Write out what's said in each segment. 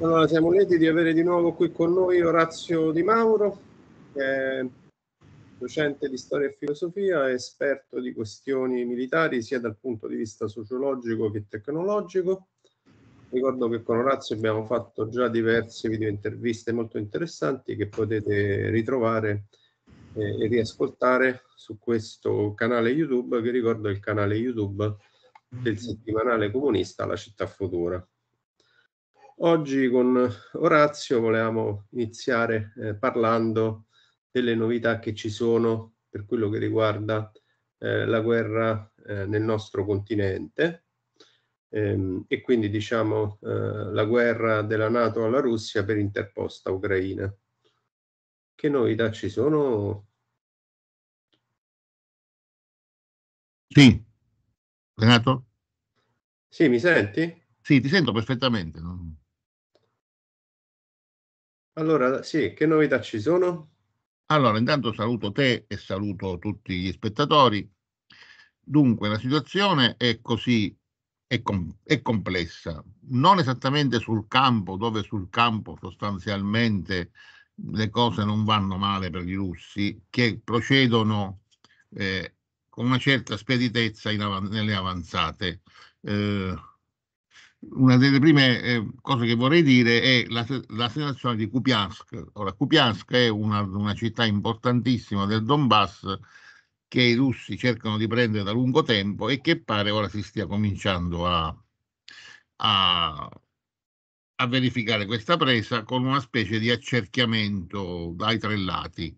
Allora, siamo lieti di avere di nuovo qui con noi Orazio Di Mauro, che è docente di storia e filosofia, esperto di questioni militari sia dal punto di vista sociologico che tecnologico. Ricordo che con Orazio abbiamo fatto già diverse video interviste molto interessanti che potete ritrovare eh, e riascoltare su questo canale YouTube, che ricordo è il canale YouTube del settimanale comunista La città futura. Oggi con Orazio volevamo iniziare eh, parlando delle novità che ci sono per quello che riguarda eh, la guerra eh, nel nostro continente ehm, e quindi diciamo eh, la guerra della Nato alla Russia per interposta Ucraina. Che novità ci sono? Sì, Renato? Sì, mi senti? Sì, ti sento perfettamente. Allora, sì, che novità ci sono? Allora, intanto saluto te e saluto tutti gli spettatori. Dunque, la situazione è così, è, com- è complessa, non esattamente sul campo, dove sul campo sostanzialmente le cose non vanno male per i russi, che procedono eh, con una certa speditezza av- nelle avanzate. Eh, una delle prime eh, cose che vorrei dire è la, la situazione di Kupiansk. Ora, Kupiansk è una, una, città importantissima del Donbass che i russi cercano di prendere da lungo tempo e che pare ora si stia cominciando a, a, a verificare questa presa con una specie di accerchiamento dai tre lati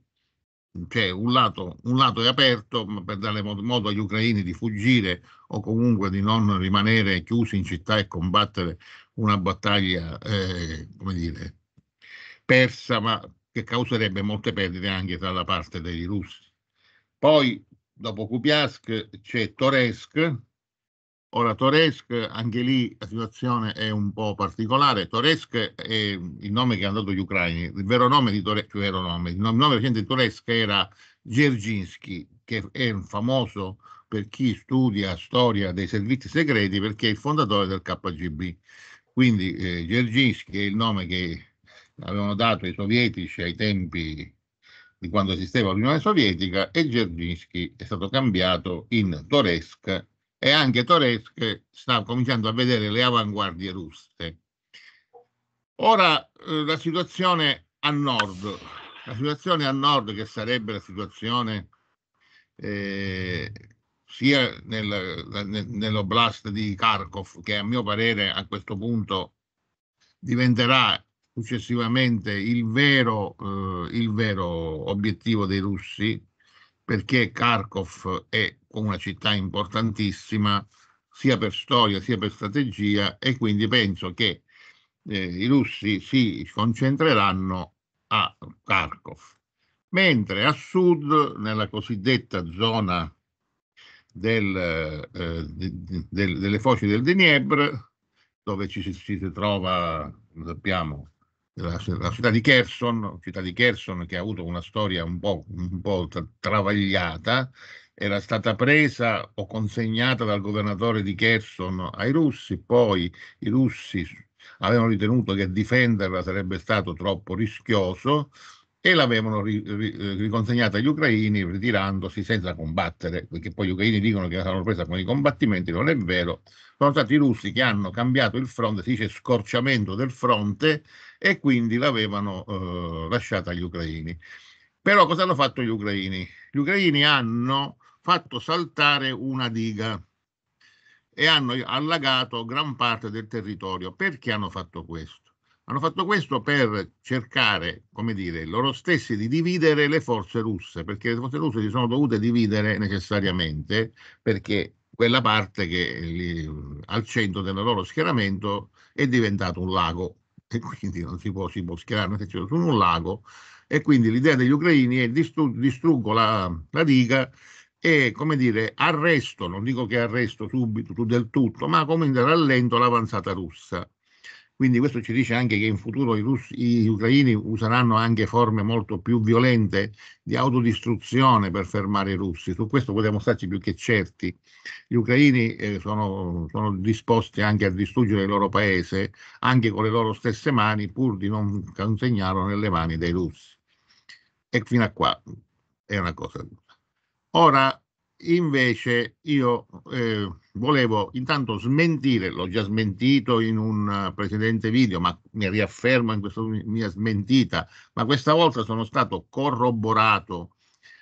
cioè un lato, un lato è aperto per dare modo agli ucraini di fuggire o comunque di non rimanere chiusi in città e combattere una battaglia, eh, come dire, persa, ma che causerebbe molte perdite anche dalla parte dei russi. Poi, dopo Kupiask, c'è Toresk, Ora Toresk, anche lì la situazione è un po' particolare. Toresk è il nome che hanno dato gli ucraini. Il vero nome di Toresk, il vero nome, il nome di Toresc era Gerginsky, che è un famoso per chi studia storia dei servizi segreti perché è il fondatore del KGB. Quindi eh, Gerginsky è il nome che avevano dato i sovietici ai tempi di quando esisteva l'Unione Sovietica e Gerginsky è stato cambiato in Toresk e anche Torev che sta cominciando a vedere le avanguardie russe. Ora eh, la situazione a nord, la situazione a nord che sarebbe la situazione eh, sia nel, nell'oblast di Kharkov che a mio parere a questo punto diventerà successivamente il vero, eh, il vero obiettivo dei russi perché Kharkov è una città importantissima sia per storia sia per strategia e quindi penso che eh, i russi si concentreranno a Kharkov. Mentre a sud, nella cosiddetta zona del, eh, de, de, delle foci del Dnieper, dove ci, ci, si trova, lo sappiamo, la, la, città di Kherson, città di Kherson che ha avuto una storia un po', un po travagliata, era stata presa o consegnata dal governatore di Kherson ai russi, poi i russi avevano ritenuto che difenderla sarebbe stato troppo rischioso e l'avevano ri, ri, riconsegnata agli ucraini ritirandosi senza combattere, perché poi gli ucraini dicono che l'hanno presa con i combattimenti, non è vero, sono stati i russi che hanno cambiato il fronte, si dice scorciamento del fronte e quindi l'avevano eh, lasciata agli ucraini. Però cosa hanno fatto gli ucraini? Gli ucraini hanno fatto saltare una diga e hanno allagato gran parte del territorio. Perché hanno fatto questo? Hanno fatto questo per cercare, come dire, loro stessi di dividere le forze russe, perché le forze russe si sono dovute dividere necessariamente, perché quella parte che lì, eh, al centro del loro schieramento è diventato un lago e quindi non si può, si può schierare su un lago e quindi l'idea degli ucraini è distru- distruggo la, la diga e come dire arresto, non dico che arresto subito del tutto, ma come rallento l'avanzata russa. Quindi questo ci dice anche che in futuro i, russi, gli ucraini useranno anche forme molto più violente di autodistruzione per fermare i russi. Su questo possiamo starci più che certi. Gli ucraini eh, sono, sono, disposti anche a distruggere il loro paese, anche con le loro stesse mani, pur di non consegnarlo nelle mani dei russi. E fino a qua è una cosa Ora, invece, io eh, volevo intanto smentire, l'ho già smentito in un eh, precedente video, ma mi riaffermo in questa mia smentita, ma questa volta sono stato corroborato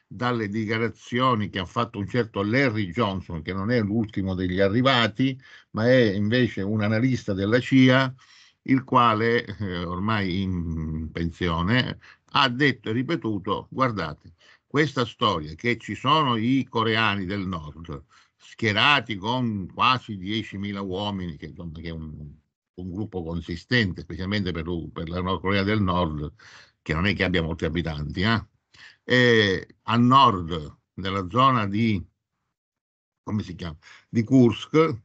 dalle dichiarazioni che ha fatto un certo Larry Johnson, che non è l'ultimo degli arrivati, ma è invece un analista della CIA, il quale eh, ormai in pensione ha detto e ripetuto, guardate, questa storia che ci sono i coreani del nord schierati con quasi 10.000 uomini, che, che è un, un, gruppo consistente, specialmente per, per la Nord Corea del Nord, che non è che abbia molti abitanti, eh? e a nord della zona di, come si chiama, di Kursk,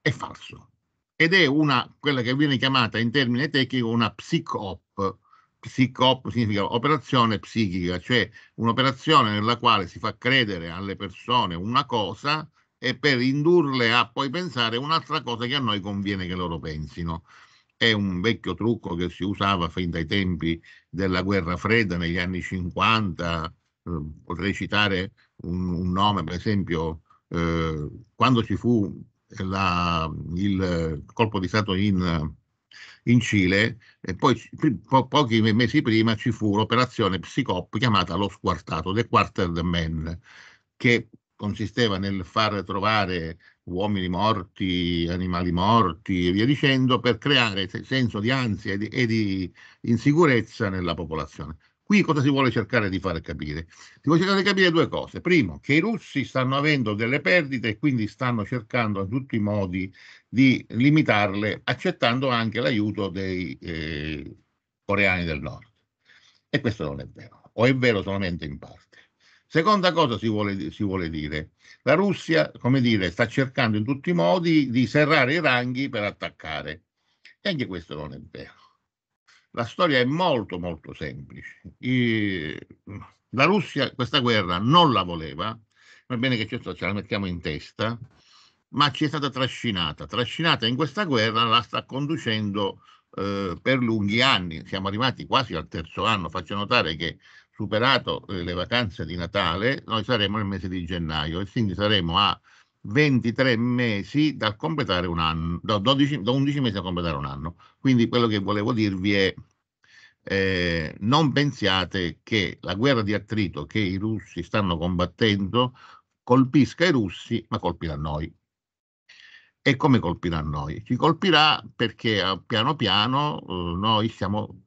è falso. Ed è una, quella che viene chiamata in termine tecnico una psic-op, psicop significa operazione psichica, cioè un'operazione nella quale si fa credere alle persone una cosa e per indurle a poi pensare un'altra cosa che a noi conviene che loro pensino. È un vecchio trucco che si usava fin dai tempi della guerra fredda negli anni 50. Eh, potrei citare un, un nome, per esempio, eh, quando ci fu la, il colpo di Stato in in Cile e poi po- pochi mesi prima ci fu l'operazione Psicop chiamata Lo Squartato, The Quartered Men, che consisteva nel far trovare uomini morti, animali morti e via dicendo per creare senso di ansia e di, e di insicurezza nella popolazione. Qui cosa si vuole cercare di far capire? Si vuole cercare di capire due cose. Primo, che i russi stanno avendo delle perdite e quindi stanno cercando in tutti i modi di limitarle accettando anche l'aiuto dei eh, coreani del nord. E questo non è vero, o è vero solamente in parte. Seconda cosa si vuole, si vuole dire, la Russia, come dire, sta cercando in tutti i modi di serrare i ranghi per attaccare. E anche questo non è vero. La storia è molto molto semplice. I, la Russia questa guerra non la voleva, va bene che certo ce la mettiamo in testa, ma ci è stata trascinata. Trascinata in questa guerra la sta conducendo eh, per lunghi anni, siamo arrivati quasi al terzo anno, faccio notare che superato eh, le vacanze di Natale, noi saremo nel mese di gennaio e quindi saremo a 23 mesi da completare un anno, da, 12, da 11 mesi da completare un anno. Quindi quello che volevo dirvi è eh, non pensiate che la guerra di attrito che i russi stanno combattendo colpisca i russi, ma colpirà noi. E come colpirà noi? Ci colpirà perché eh, piano piano eh, noi stiamo,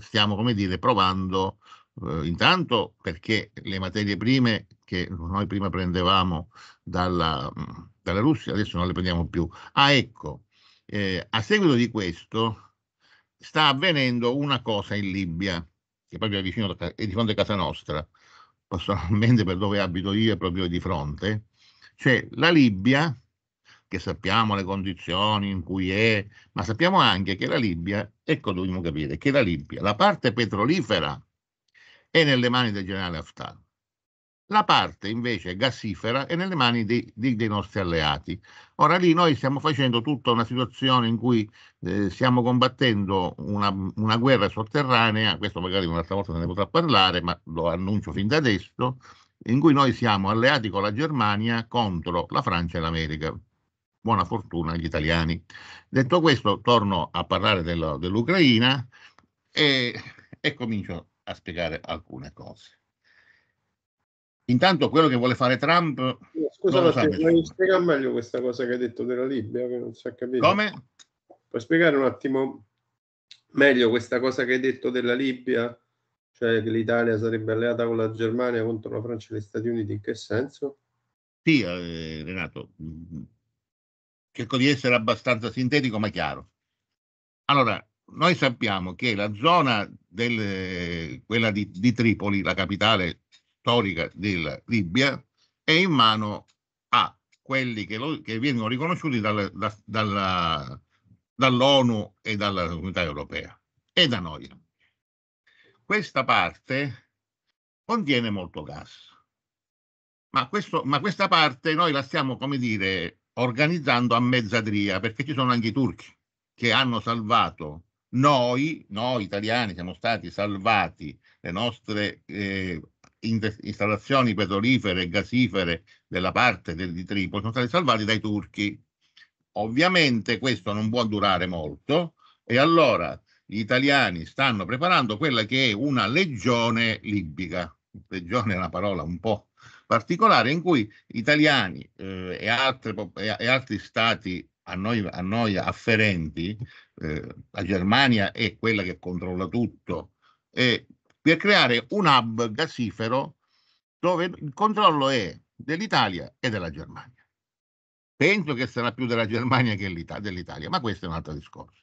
stiamo, come dire, provando eh, intanto perché le materie prime che noi prima prendevamo dalla, mm, dalla Russia, adesso non le prendiamo più. Ah, ecco, eh, a seguito di questo sta avvenendo una cosa in Libia, che proprio è, vicino, è di fronte a casa nostra, personalmente per dove abito io è proprio di fronte, cioè la Libia che sappiamo le condizioni in cui è, ma sappiamo anche che la Libia, ecco dobbiamo capire, che la Libia, la parte petrolifera è nelle mani del generale Haftar, la parte invece gasifera è nelle mani dei, dei, dei nostri alleati. Ora lì noi stiamo facendo tutta una situazione in cui eh, stiamo combattendo una, una guerra sotterranea, questo magari un'altra volta se ne potrà parlare, ma lo annuncio fin da adesso, in cui noi siamo alleati con la Germania contro la Francia e l'America buona fortuna agli italiani. Detto questo, torno a parlare del, dell'Ucraina e, e comincio a spiegare alcune cose. Intanto quello che vuole fare Trump. Scusa, ma puoi spiegare meglio questa cosa che hai detto della Libia, che non si è capito. Come? Puoi spiegare un attimo meglio questa cosa che hai detto della Libia, cioè che l'Italia sarebbe alleata con la Germania contro la Francia e gli Stati Uniti, in che senso? Sì, eh, Renato, mm, cerco di essere abbastanza sintetico ma chiaro. Allora, noi sappiamo che la zona del, quella di, di Tripoli, la capitale storica della Libia, è in mano a quelli che, lo, che vengono riconosciuti dalla, da, dalla, dall'ONU e dalla Comunità Europea e da noi. Questa parte contiene molto gas, ma, questo, ma questa parte noi la stiamo, come dire, organizzando a mezzadria, perché ci sono anche i turchi che hanno salvato noi, noi italiani siamo stati salvati, le nostre eh, installazioni petrolifere e gasifere della parte del, di Tripoli sono state salvate dai turchi. Ovviamente questo non può durare molto e allora gli italiani stanno preparando quella che è una legione libica. Legione è una parola un po' particolare in cui italiani eh, e, altre, e, altri stati a noi, a noi afferenti, eh, la Germania è quella che controlla tutto, eh, per creare un hub gasifero dove il controllo è dell'Italia e della Germania. Penso che sarà più della Germania che dell'Italia, ma questo è un altro discorso.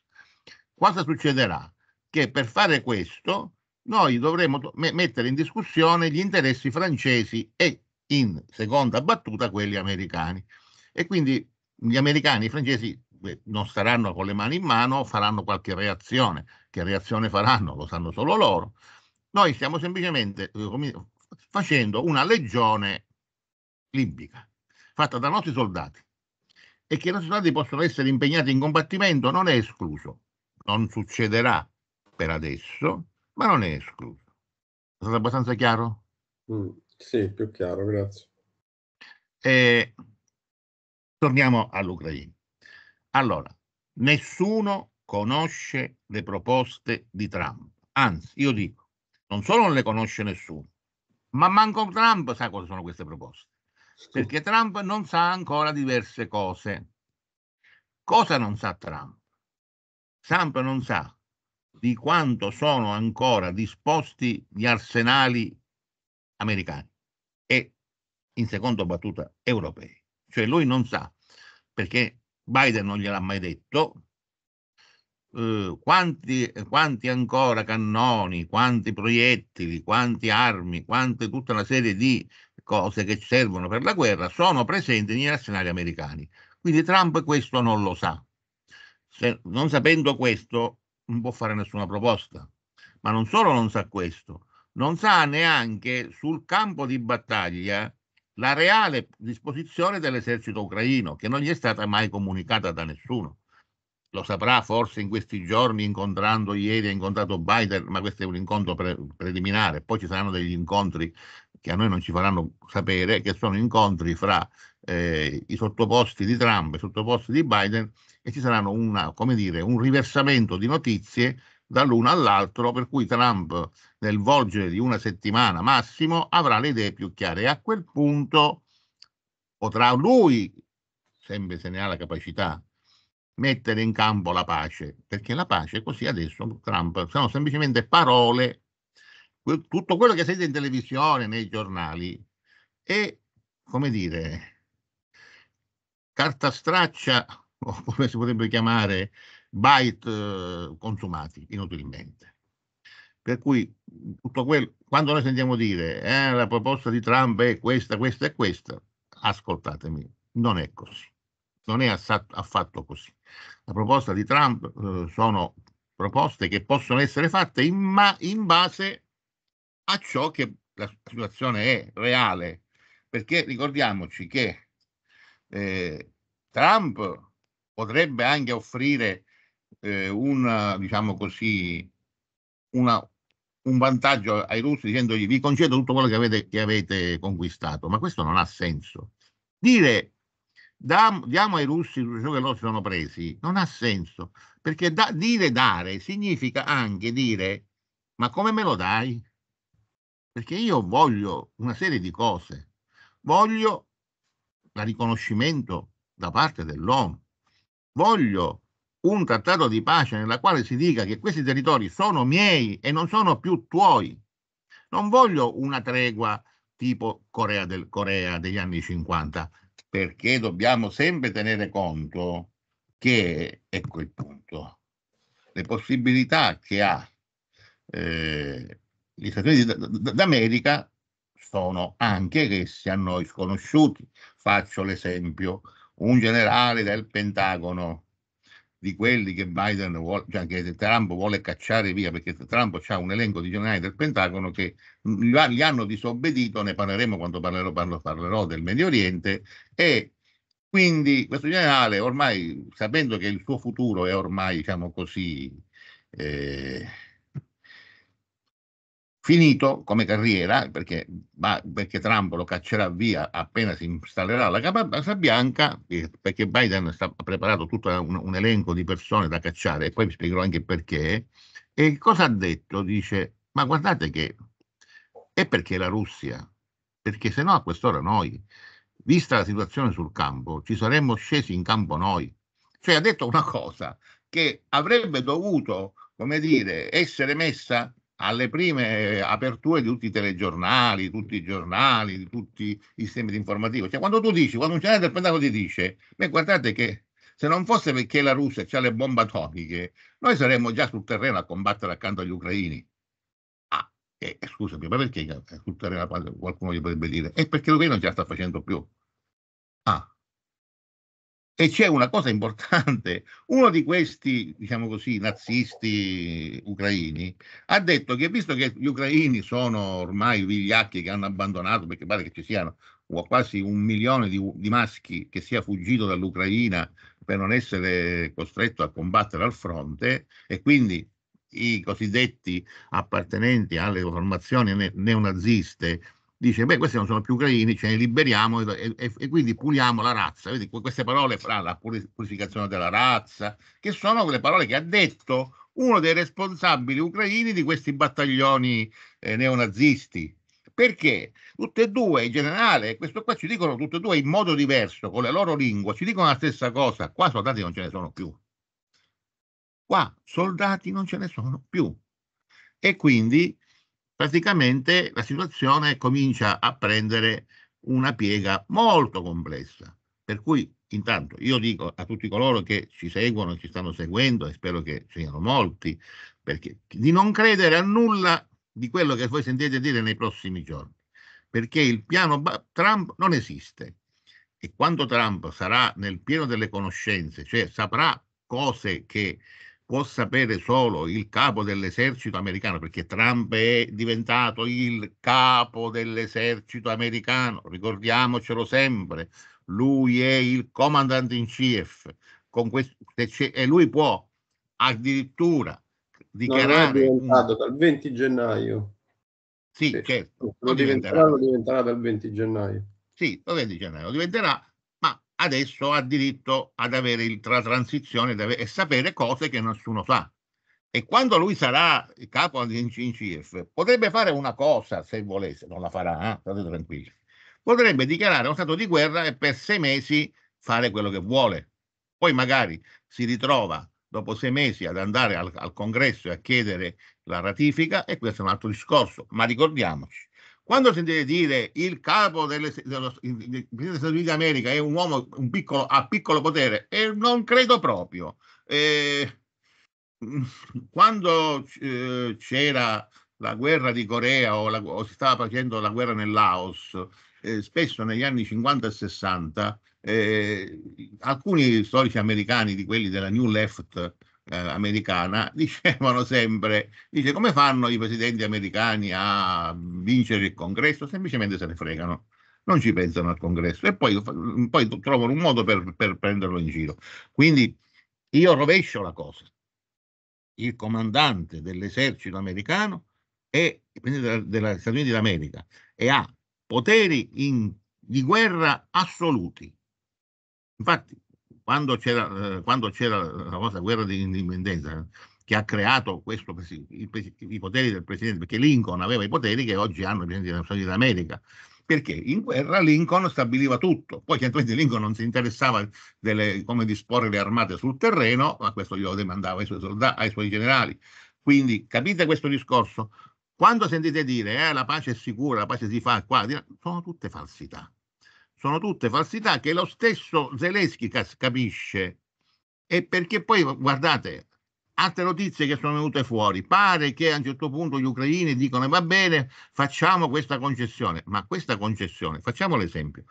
Cosa succederà? Che per fare questo noi dovremo mettere in discussione gli interessi francesi e in seconda battuta quelli americani. E quindi gli americani, i francesi non staranno con le mani in mano, faranno qualche reazione. Che reazione faranno? Lo sanno solo loro. Noi stiamo semplicemente eh, facendo una legione libica, fatta da nostri soldati. E che i nostri soldati possono essere impegnati in combattimento non è escluso. Non succederà per adesso, ma non è escluso. È stato abbastanza chiaro? Mm. Sì, più chiaro, grazie. E torniamo all'Ucraina. Allora, nessuno conosce le proposte di Trump. Anzi, io dico, non solo non le conosce nessuno, ma manco Trump sa cosa sono queste proposte. Perché Trump non sa ancora diverse cose. Cosa non sa Trump? Trump non sa di quanto sono ancora disposti gli arsenali americani e in seconda battuta europei. Cioè lui non sa, perché Biden non gliel'ha mai detto, eh, quanti, quanti, ancora cannoni, quanti proiettili, quanti armi, quante, tutta una serie di cose che servono per la guerra sono presenti negli arsenali americani. Quindi Trump questo non lo sa. Se, non sapendo questo non può fare nessuna proposta. Ma non solo non sa questo, non sa neanche sul campo di battaglia la reale disposizione dell'esercito ucraino, che non gli è stata mai comunicata da nessuno. Lo saprà forse in questi giorni, incontrando ieri, ha incontrato Biden, ma questo è un incontro pre- preliminare, poi ci saranno degli incontri che a noi non ci faranno sapere, che sono incontri fra eh, i sottoposti di Trump e i sottoposti di Biden e ci saranno una, dire, un riversamento di notizie dall'uno all'altro, per cui Trump nel volgere di una settimana massimo avrà le idee più chiare e a quel punto potrà lui, sempre se ne ha la capacità, mettere in campo la pace, perché la pace così adesso Trump sono semplicemente parole, tutto quello che sente in televisione, nei giornali è, come dire, carta straccia o come si potrebbe chiamare byte eh, consumati inutilmente. Per cui tutto quello, quando noi sentiamo dire eh, la proposta di Trump è questa, questa e questa, ascoltatemi, non è così, non è affatto così. La proposta di Trump eh, sono proposte che possono essere fatte in, ma, in base a ciò che la situazione è reale, perché ricordiamoci che eh, Trump potrebbe anche offrire eh, una, diciamo così, una, un vantaggio ai russi dicendogli vi concedo tutto quello che avete, che avete conquistato, ma questo non ha senso. Dire da, diamo ai russi ciò che loro si sono presi non ha senso, perché da, dire dare significa anche dire ma come me lo dai? Perché io voglio una serie di cose, voglio la riconoscimento da parte dell'ONU, voglio un trattato di pace nella quale si dica che questi territori sono miei e non sono più tuoi. Non voglio una tregua tipo Corea, del, Corea degli anni 50, perché dobbiamo sempre tenere conto che, ecco il punto, le possibilità che ha eh, gli Stati Uniti d'America sono anche essi a noi sconosciuti. Faccio l'esempio, un generale del Pentagono di quelli che Biden vuole, cioè che Trump vuole cacciare via, perché Trump ha un elenco di generali del Pentagono che gli hanno disobbedito, ne parleremo quando parlerò, parlo, parlerò del Medio Oriente, e quindi questo generale ormai, sapendo che il suo futuro è ormai, diciamo così, eh, finito come carriera, perché, ma, perché, Trump lo caccerà via appena si installerà la Casa Bianca, eh, perché Biden sta, ha preparato tutto un, un, elenco di persone da cacciare e poi vi spiegherò anche perché. E cosa ha detto? Dice, ma guardate che è perché la Russia, perché se no a quest'ora noi, vista la situazione sul campo, ci saremmo scesi in campo noi. Cioè ha detto una cosa che avrebbe dovuto, come dire, essere messa alle prime eh, aperture di tutti i telegiornali, di tutti i giornali, di tutti i sistemi di informativi. Cioè, quando tu dici, quando un canale del Pentagono ti dice, beh, guardate che se non fosse perché la Russia ha le bombe atomiche, noi saremmo già sul terreno a combattere accanto agli ucraini. Ah, eh, scusami, ma perché sul terreno qualcuno gli potrebbe dire? È perché l'Ucraina non ce la sta facendo più. Ah, e c'è una cosa importante, uno di questi, diciamo così, nazisti ucraini ha detto che visto che gli ucraini sono ormai vigliacchi che hanno abbandonato, perché pare che ci siano quasi un milione di, di maschi che sia fuggito dall'Ucraina per non essere costretto a combattere al fronte e quindi i cosiddetti appartenenti alle formazioni neonaziste dice, beh, questi non sono più ucraini, ce ne liberiamo e, e, e quindi puniamo la razza. Vedi, queste parole fra la purificazione della razza, che sono le parole che ha detto uno dei responsabili ucraini di questi battaglioni eh, neonazisti. Perché tutte e due, in generale, questo qua ci dicono tutte e due in modo diverso, con la loro lingua, ci dicono la stessa cosa. Qua soldati non ce ne sono più. Qua soldati non ce ne sono più. E quindi praticamente la situazione comincia a prendere una piega molto complessa. Per cui intanto io dico a tutti coloro che ci seguono, ci stanno seguendo e spero che siano molti, perché, di non credere a nulla di quello che voi sentite dire nei prossimi giorni, perché il piano Trump non esiste. E quando Trump sarà nel pieno delle conoscenze, cioè saprà cose che può sapere solo il capo dell'esercito americano, perché Trump è diventato il capo dell'esercito americano, ricordiamocelo sempre, lui è il comandante in chief, questo, e lui può addirittura dichiarare... Non diventato un... dal 20 gennaio. Sì, sì certo. Lo, diventerà, diventerà, lo diventerà dal 20 gennaio. Sì, lo 20 gennaio lo diventerà adesso ha diritto ad avere il, la transizione avere, e sapere cose che nessuno sa. E quando lui sarà il capo di in potrebbe fare una cosa se volesse, non la farà, eh? state tranquilli. Potrebbe dichiarare uno stato di guerra e per sei mesi fare quello che vuole. Poi magari si ritrova dopo sei mesi ad andare al, al congresso e a chiedere la ratifica e questo è un altro discorso. Ma ricordiamoci, quando sentite dire il capo delle, dello, degli Stati Uniti d'America è un uomo un piccolo, a piccolo potere, e non credo proprio. Eh, quando eh, c'era la guerra di Corea o, la, o, si stava facendo la guerra nel Laos, eh, spesso negli anni 50 e 60, eh, alcuni storici americani di quelli della New Left eh, americana dicevano sempre, dice come fanno i presidenti americani a vincere il congresso? Semplicemente se ne fregano non ci pensano al congresso e poi, poi trovano un modo per, per, prenderlo in giro. Quindi io rovescio la cosa. Il comandante dell'esercito americano è degli della, Stati Uniti d'America e ha poteri in, di guerra assoluti. Infatti quando c'era, eh, quando c'era la vostra guerra di indipendenza, che ha creato questo, i, i, poteri del presidente, perché Lincoln aveva i poteri che oggi hanno i presidenti della Stati d'America. Perché in guerra Lincoln stabiliva tutto, poi certamente Lincoln non si interessava delle, come disporre le armate sul terreno, ma questo glielo demandava ai suoi soldati, ai suoi generali. Quindi capite questo discorso? Quando sentite dire eh, la pace è sicura, la pace si fa qua, sono tutte falsità sono tutte falsità che lo stesso Zelensky capisce. E perché poi, guardate, altre notizie che sono venute fuori, pare che a un certo punto gli ucraini dicono eh, va bene, facciamo questa concessione, ma questa concessione, facciamo l'esempio,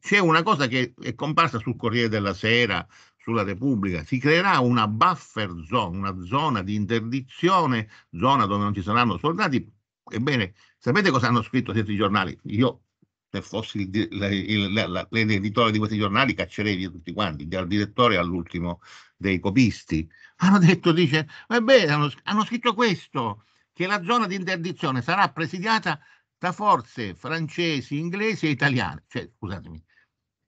c'è una cosa che è comparsa sul Corriere della Sera, sulla Repubblica, si creerà una buffer zone, una zona di interdizione, zona dove non ci saranno soldati. Ebbene, sapete cosa hanno scritto certi giornali? Io se fossi l'editore di questi giornali caccerei via tutti quanti, dal direttore all'ultimo dei copisti. Hanno detto, dice, vabbè, eh hanno, hanno scritto questo, che la zona di interdizione sarà presidiata da forze francesi, inglesi e italiane. Cioè, scusatemi,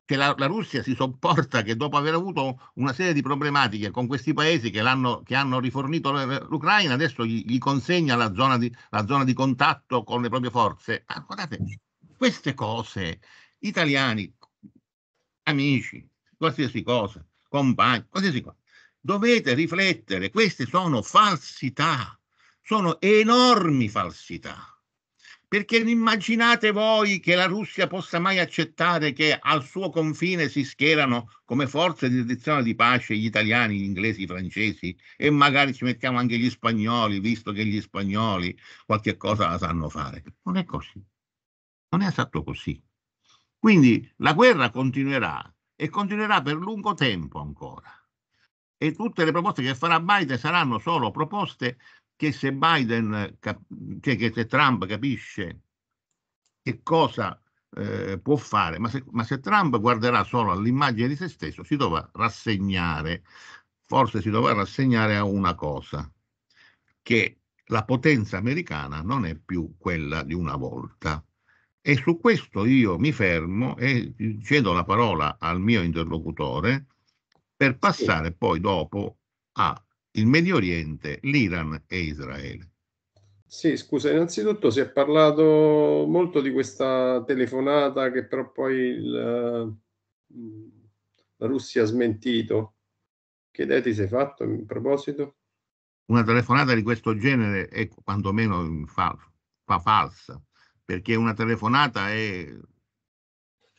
che la, la, Russia si sopporta che dopo aver avuto una serie di problematiche con questi paesi che, che hanno rifornito l'Ucraina, adesso gli, gli consegna la zona, di, la zona, di, contatto con le proprie forze. Ma ah, guardate, queste cose, italiani, amici, qualsiasi cosa, compagni, qualsiasi cosa, dovete riflettere, queste sono falsità, sono enormi falsità. Perché immaginate voi che la Russia possa mai accettare che al suo confine si schierano come forze di direzione di pace gli italiani, gli inglesi, i francesi e magari ci mettiamo anche gli spagnoli, visto che gli spagnoli qualche cosa la sanno fare. Non è così. Non è stato così. Quindi la guerra continuerà e continuerà per lungo tempo ancora. E tutte le proposte che farà Biden saranno solo proposte che se Biden, cioè che se Trump capisce che cosa eh, può fare, ma se, ma se Trump guarderà solo all'immagine di se stesso, si dovrà rassegnare, forse si dovrà rassegnare a una cosa, che la potenza americana non è più quella di una volta. E su questo io mi fermo e cedo la parola al mio interlocutore per passare poi dopo al Medio Oriente, l'Iran e Israele. Sì, scusa, innanzitutto si è parlato molto di questa telefonata che però poi il, mm, la Russia ha smentito. Che idea ti sei fatto in proposito? Una telefonata di questo genere è quantomeno fa, fa falsa perché una telefonata è...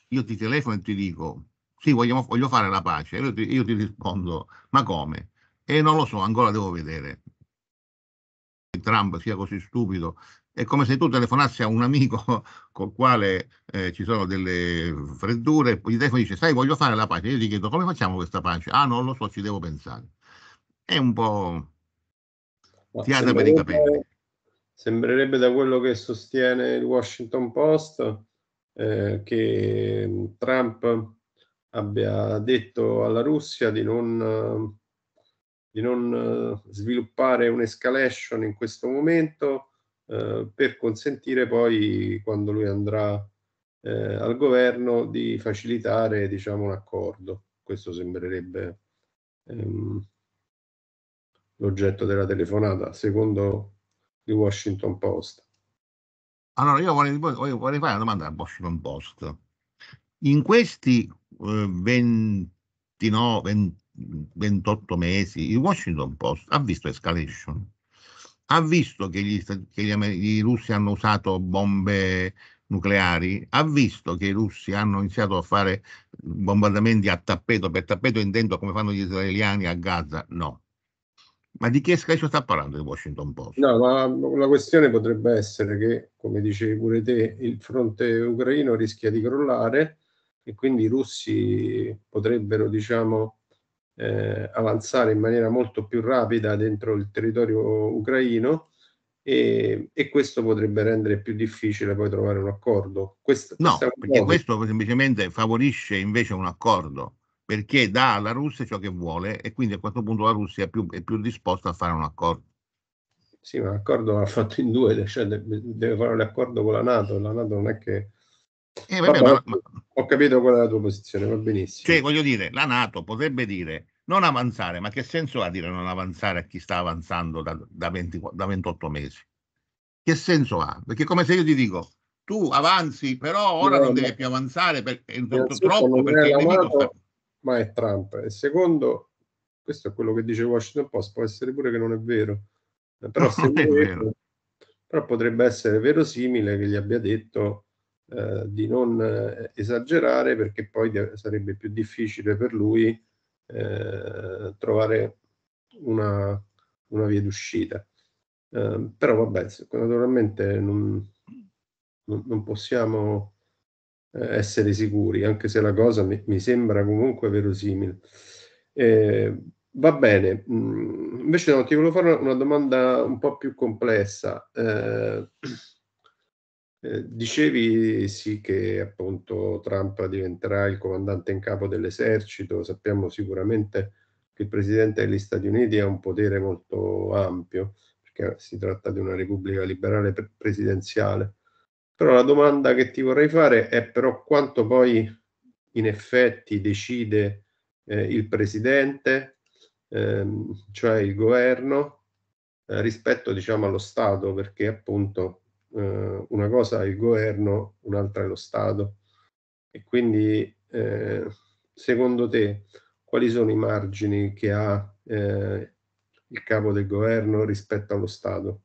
Io ti telefono e ti dico, sì, voglio, voglio fare la pace, io ti, io ti rispondo, ma come? E non lo so, ancora devo vedere. Trump sia così stupido è come se tu telefonassi a un amico col quale eh, ci sono delle freddure, e poi il telefono dice sai voglio fare la pace, io ti chiedo come facciamo questa pace? Ah non lo so, ci devo pensare. È un po' tirata per i capelli. Sembrerebbe da quello che sostiene il Washington Post eh, che Trump abbia detto alla Russia di non, di non eh, sviluppare un'escalation in questo momento eh, per consentire poi, quando lui andrà eh, al governo, di facilitare diciamo, un accordo. Questo sembrerebbe ehm, l'oggetto della telefonata, secondo di Washington Post. Allora, io vorrei, vorrei fare una domanda al Washington Post. In questi eh, 29, 20, 28 mesi, il Washington Post ha visto escalation, ha visto che gli, che gli, gli russi hanno usato bombe nucleari, ha visto che i russi hanno iniziato a fare bombardamenti a tappeto per tappeto, intendo come fanno gli israeliani a Gaza? No. Ma di che sketch sta parlando il Washington Post? No, ma la questione potrebbe essere che, come dicevi pure te, il fronte ucraino rischia di crollare e quindi i russi potrebbero, diciamo, eh, avanzare in maniera molto più rapida dentro il territorio ucraino e, e, questo potrebbe rendere più difficile poi trovare un accordo. Questa, no, perché cosa... questo semplicemente favorisce invece un accordo perché dà alla Russia ciò che vuole e quindi a questo punto la Russia è più, è più disposta a fare un accordo. Sì, ma l'accordo va fatto in due, cioè deve fare un accordo con la Nato, la Nato non è che... Eh, vabbè, Vabbè, ma, ma... Ho capito qual è la tua posizione, va benissimo. Cioè, voglio dire, la Nato potrebbe dire non avanzare, ma che senso ha dire non avanzare a chi sta avanzando da, da, 20, da 28 mesi? Che senso ha? Perché come se io ti dico, tu avanzi, però ora no, non devi più avanzare per, troppo perché il nemico NATO, sta ma è Trump. E secondo, questo è quello che dice Washington Post, può essere pure che non è vero, eh, però, se vero. però potrebbe essere verosimile che gli abbia detto eh, di non eh, esagerare perché poi sarebbe più difficile per lui eh, trovare una, una, via d'uscita. Eh, però vabbè, naturalmente non, non possiamo eh, essere sicuri, anche se la cosa mi, mi sembra comunque verosimile. Eh, va bene, mm, invece no, ti volevo fare una, una, domanda un po' più complessa. Eh, eh, dicevi sì che appunto Trump diventerà il comandante in capo dell'esercito, sappiamo sicuramente che il presidente degli Stati Uniti ha un potere molto ampio, perché si tratta di una repubblica liberale presidenziale. Però la domanda che ti vorrei fare è però quanto poi in effetti decide eh, il presidente, ehm, cioè il governo, eh, rispetto diciamo allo Stato, perché appunto eh, una cosa è il governo, un'altra è lo Stato. E quindi eh, secondo te quali sono i margini che ha eh, il capo del governo rispetto allo Stato?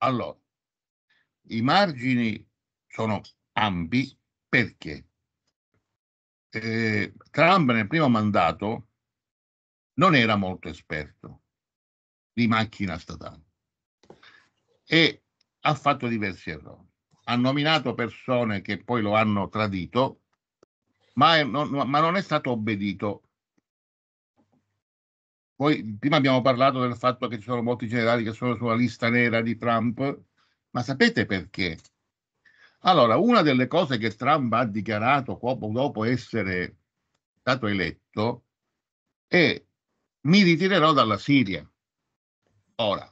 Allora, i margini sono ampi perché eh, Trump nel primo mandato non era molto esperto di macchina statale e ha fatto diversi errori. Ha nominato persone che poi lo hanno tradito, ma, è, non, ma non è stato obbedito poi prima abbiamo parlato del fatto che ci sono molti generali che sono sulla lista nera di Trump, ma sapete perché? Allora, una delle cose che Trump ha dichiarato dopo essere stato eletto è mi ritirerò dalla Siria. Ora,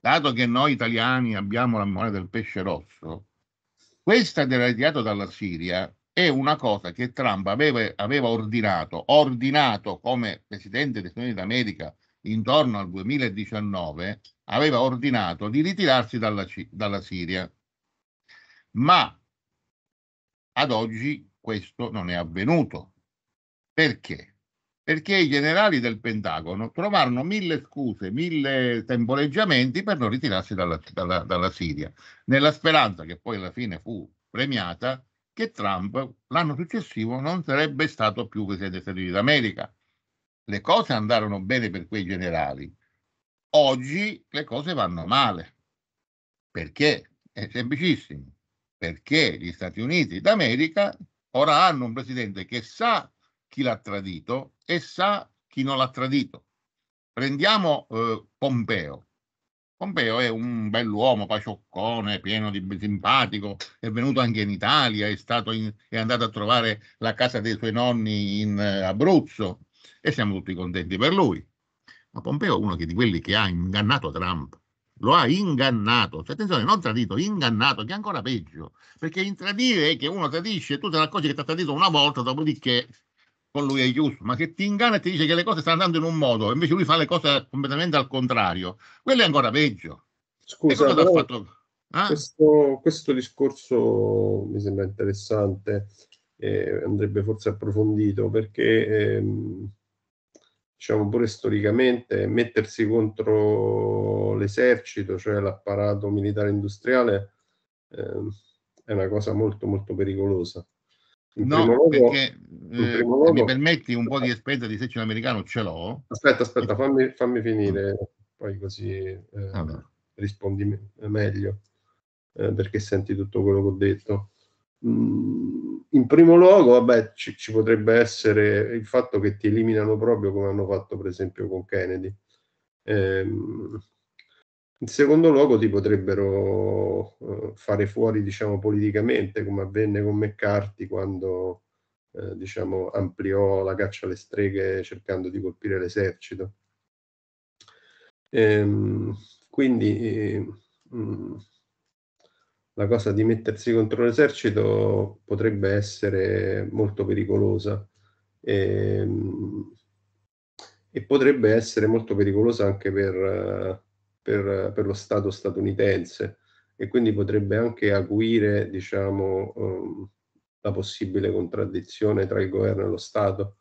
dato che noi italiani abbiamo la memoria del pesce rosso, questa del ritirato dalla Siria è una cosa che Trump aveva, aveva ordinato, ordinato come Presidente degli Stati Uniti d'America intorno al 2019 aveva ordinato di ritirarsi dalla, dalla Siria. Ma ad oggi questo non è avvenuto. Perché? Perché i generali del Pentagono trovarono mille scuse, mille temporeggiamenti per non ritirarsi dalla, dalla, dalla Siria, nella speranza che poi alla fine fu premiata che Trump l'anno successivo non sarebbe stato più Presidente degli Stati Uniti d'America. Le cose andarono bene per quei generali, Oggi le cose vanno male. Perché? È semplicissimo. Perché gli Stati Uniti d'America ora hanno un presidente che sa chi l'ha tradito e sa chi non l'ha tradito. Prendiamo eh, Pompeo. Pompeo è un bell'uomo, pacioccone, pieno di simpatico, è venuto anche in Italia, è, in, è andato a trovare la casa dei suoi nonni in eh, Abruzzo e siamo tutti contenti per lui. Ma Pompeo è uno che, di quelli che ha ingannato Trump. Lo ha ingannato, cioè, attenzione, non tradito, ingannato, che è ancora peggio, perché intradire è che uno tradisce, tu te ne accorgi che ti ha tradito una volta, dopodiché con lui è giusto. ma che ti inganna e ti dice che le cose stanno andando in un modo, invece lui fa le cose completamente al contrario, quello è ancora peggio. Scusa, però, fatto... ah? questo, questo, discorso mi sembra interessante, eh, andrebbe forse approfondito perché ehm, diciamo pure storicamente, mettersi contro l'esercito, cioè l'apparato militare industriale, eh, è una cosa molto molto pericolosa. In no, luogo, perché eh, luogo, mi permetti un po' di esperienza di esercito americano, ce l'ho. Aspetta, aspetta, fammi, fammi finire, mm. poi così eh, rispondi meglio, eh, perché senti tutto quello che ho detto. Mm, in primo luogo, vabbè, ci, ci, potrebbe essere il fatto che ti eliminano proprio come hanno fatto per esempio con Kennedy. Ehm, in secondo luogo ti potrebbero eh, fare fuori, diciamo, politicamente, come avvenne con McCarthy quando, eh, diciamo, ampliò la caccia alle streghe cercando di colpire l'esercito. Ehm, quindi... Eh, mh, mm, la cosa di mettersi contro l'esercito potrebbe essere molto pericolosa e, ehm, e potrebbe essere molto pericolosa anche per, per, per, lo Stato statunitense e quindi potrebbe anche acuire diciamo, um, la possibile contraddizione tra il governo e lo Stato.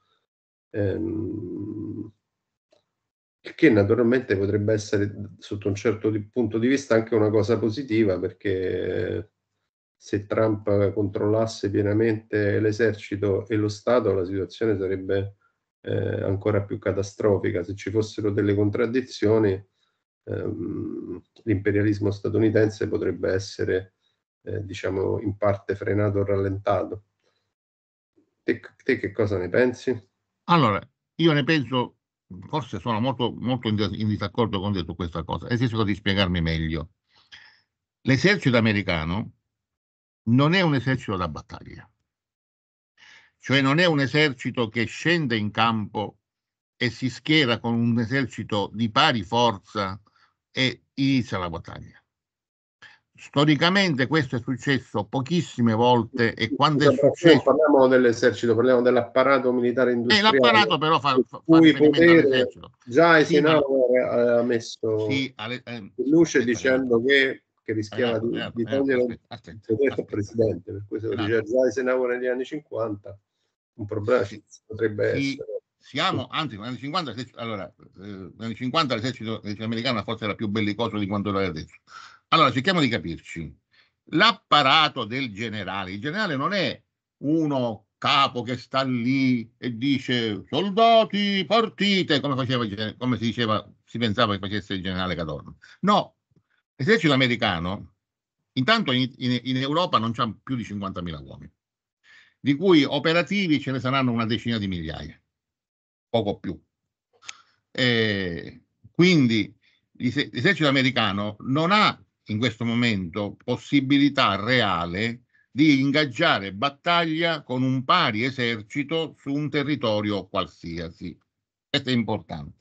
Um, il che naturalmente potrebbe essere sotto un certo di, punto di vista anche una cosa positiva perché se Trump controllasse pienamente l'esercito e lo Stato la situazione sarebbe eh, ancora più catastrofica. Se ci fossero delle contraddizioni, ehm, l'imperialismo statunitense potrebbe essere, eh, diciamo, in parte frenato o rallentato. Te, te che cosa ne pensi? Allora, io ne penso forse sono molto, molto in, disaccordo con te su questa cosa e cerco di spiegarmi meglio. L'esercito americano non è un esercito da battaglia, cioè non è un esercito che scende in campo e si schiera con un esercito di pari forza e inizia la battaglia storicamente questo è successo pochissime volte e quando è successo parliamo dell'esercito, parliamo dell'apparato militare industriale. Eh, l'apparato però fa, fa potere, già Eisenhower sì, ha messo sì, alle, eh, in luce aspetta, dicendo che, che rischiava eh, di, eh, di togliere un potere presidente, per questo diceva già Eisenhower negli anni 50 un problema sì, potrebbe sì. essere siamo, anzi, negli anni 50, allora, eh, 50 l'esercito americano forse era più bellicoso di quanto lo è adesso. Allora, cerchiamo di capirci. L'apparato del generale, il generale non è uno capo che sta lì e dice soldati, partite, come, faceva, come si diceva, si pensava che facesse il generale Cadorna. No, l'esercito americano, intanto in, in, in Europa non c'è più di 50.000 uomini, di cui operativi ce ne saranno una decina di migliaia, poco più. E quindi l'esercito americano non ha in questo momento possibilità reale di ingaggiare battaglia con un pari esercito su un territorio qualsiasi. Questo è importante.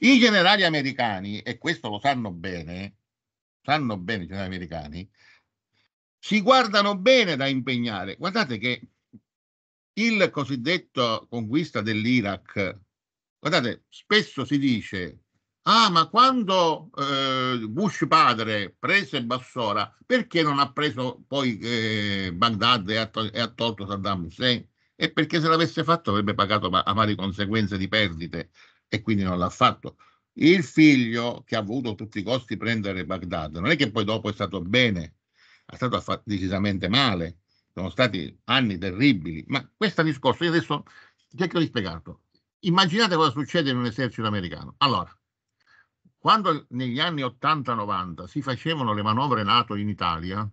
I generali americani, e questo lo sanno bene, sanno bene i generali americani, si guardano bene da impegnare. Guardate che il cosiddetto conquista dell'Iraq, guardate, spesso si dice Ah, ma quando eh, Bush padre prese Bassora, perché non ha preso poi eh, Baghdad e ha, to- e ha, tolto Saddam Hussein? E perché se l'avesse fatto avrebbe pagato ma- amari conseguenze di perdite e quindi non l'ha fatto. Il figlio che ha voluto a tutti i costi prendere Baghdad, non è che poi dopo è stato bene, è stato affa- decisamente male, sono stati anni terribili, ma questo discorso io adesso cerco di spiegarlo. Immaginate cosa succede in un esercito americano. Allora, quando negli anni 80-90 si facevano le manovre NATO in Italia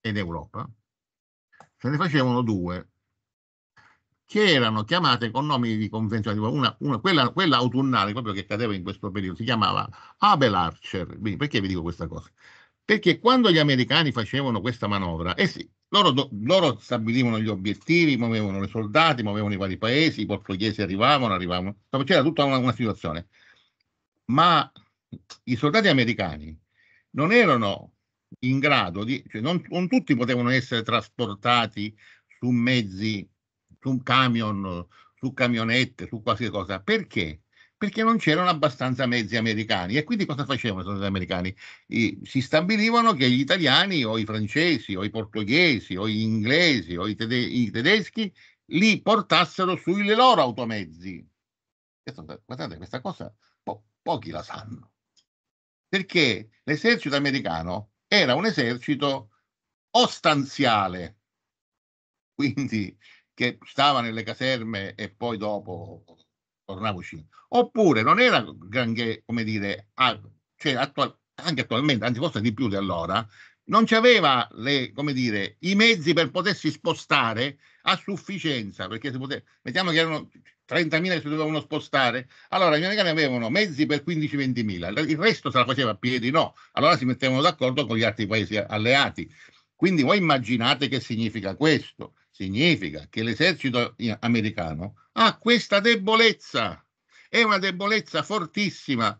ed Europa, se ne facevano due, che erano chiamate con nomi di convenzione, una, una, quella, quella, autunnale proprio che cadeva in questo periodo, si chiamava Abel Archer. Perché vi dico questa cosa? Perché quando gli americani facevano questa manovra, eh sì, loro, loro, stabilivano gli obiettivi, muovevano i soldati, muovevano i vari paesi, i portoghesi arrivavano, arrivavano, c'era tutta una, una situazione ma i soldati americani non erano in grado di, cioè non, non tutti potevano essere trasportati su mezzi, su camion, su camionette, su qualsiasi cosa. Perché? Perché non c'erano abbastanza mezzi americani e quindi cosa facevano i soldati americani? I, si stabilivano che gli italiani o i francesi o i portoghesi o gli inglesi o i, tede, i tedeschi li portassero sui loro automezzi. Guardate, questa cosa pochi la sanno, perché l'esercito americano era un esercito ostanziale, quindi che stava nelle caserme e poi dopo tornava uscire, oppure non era granché, come dire, a, cioè attual, anche attualmente, anzi forse di più di allora, non aveva le, come dire, i mezzi per potersi spostare a sufficienza, perché si poteva, mettiamo che erano, 30.000 che si dovevano spostare, allora gli americani avevano mezzi per 15-20.000, il resto se la faceva a piedi no, allora si mettevano d'accordo con gli altri paesi alleati. Quindi voi immaginate che significa questo? Significa che l'esercito americano ha questa debolezza, è una debolezza fortissima.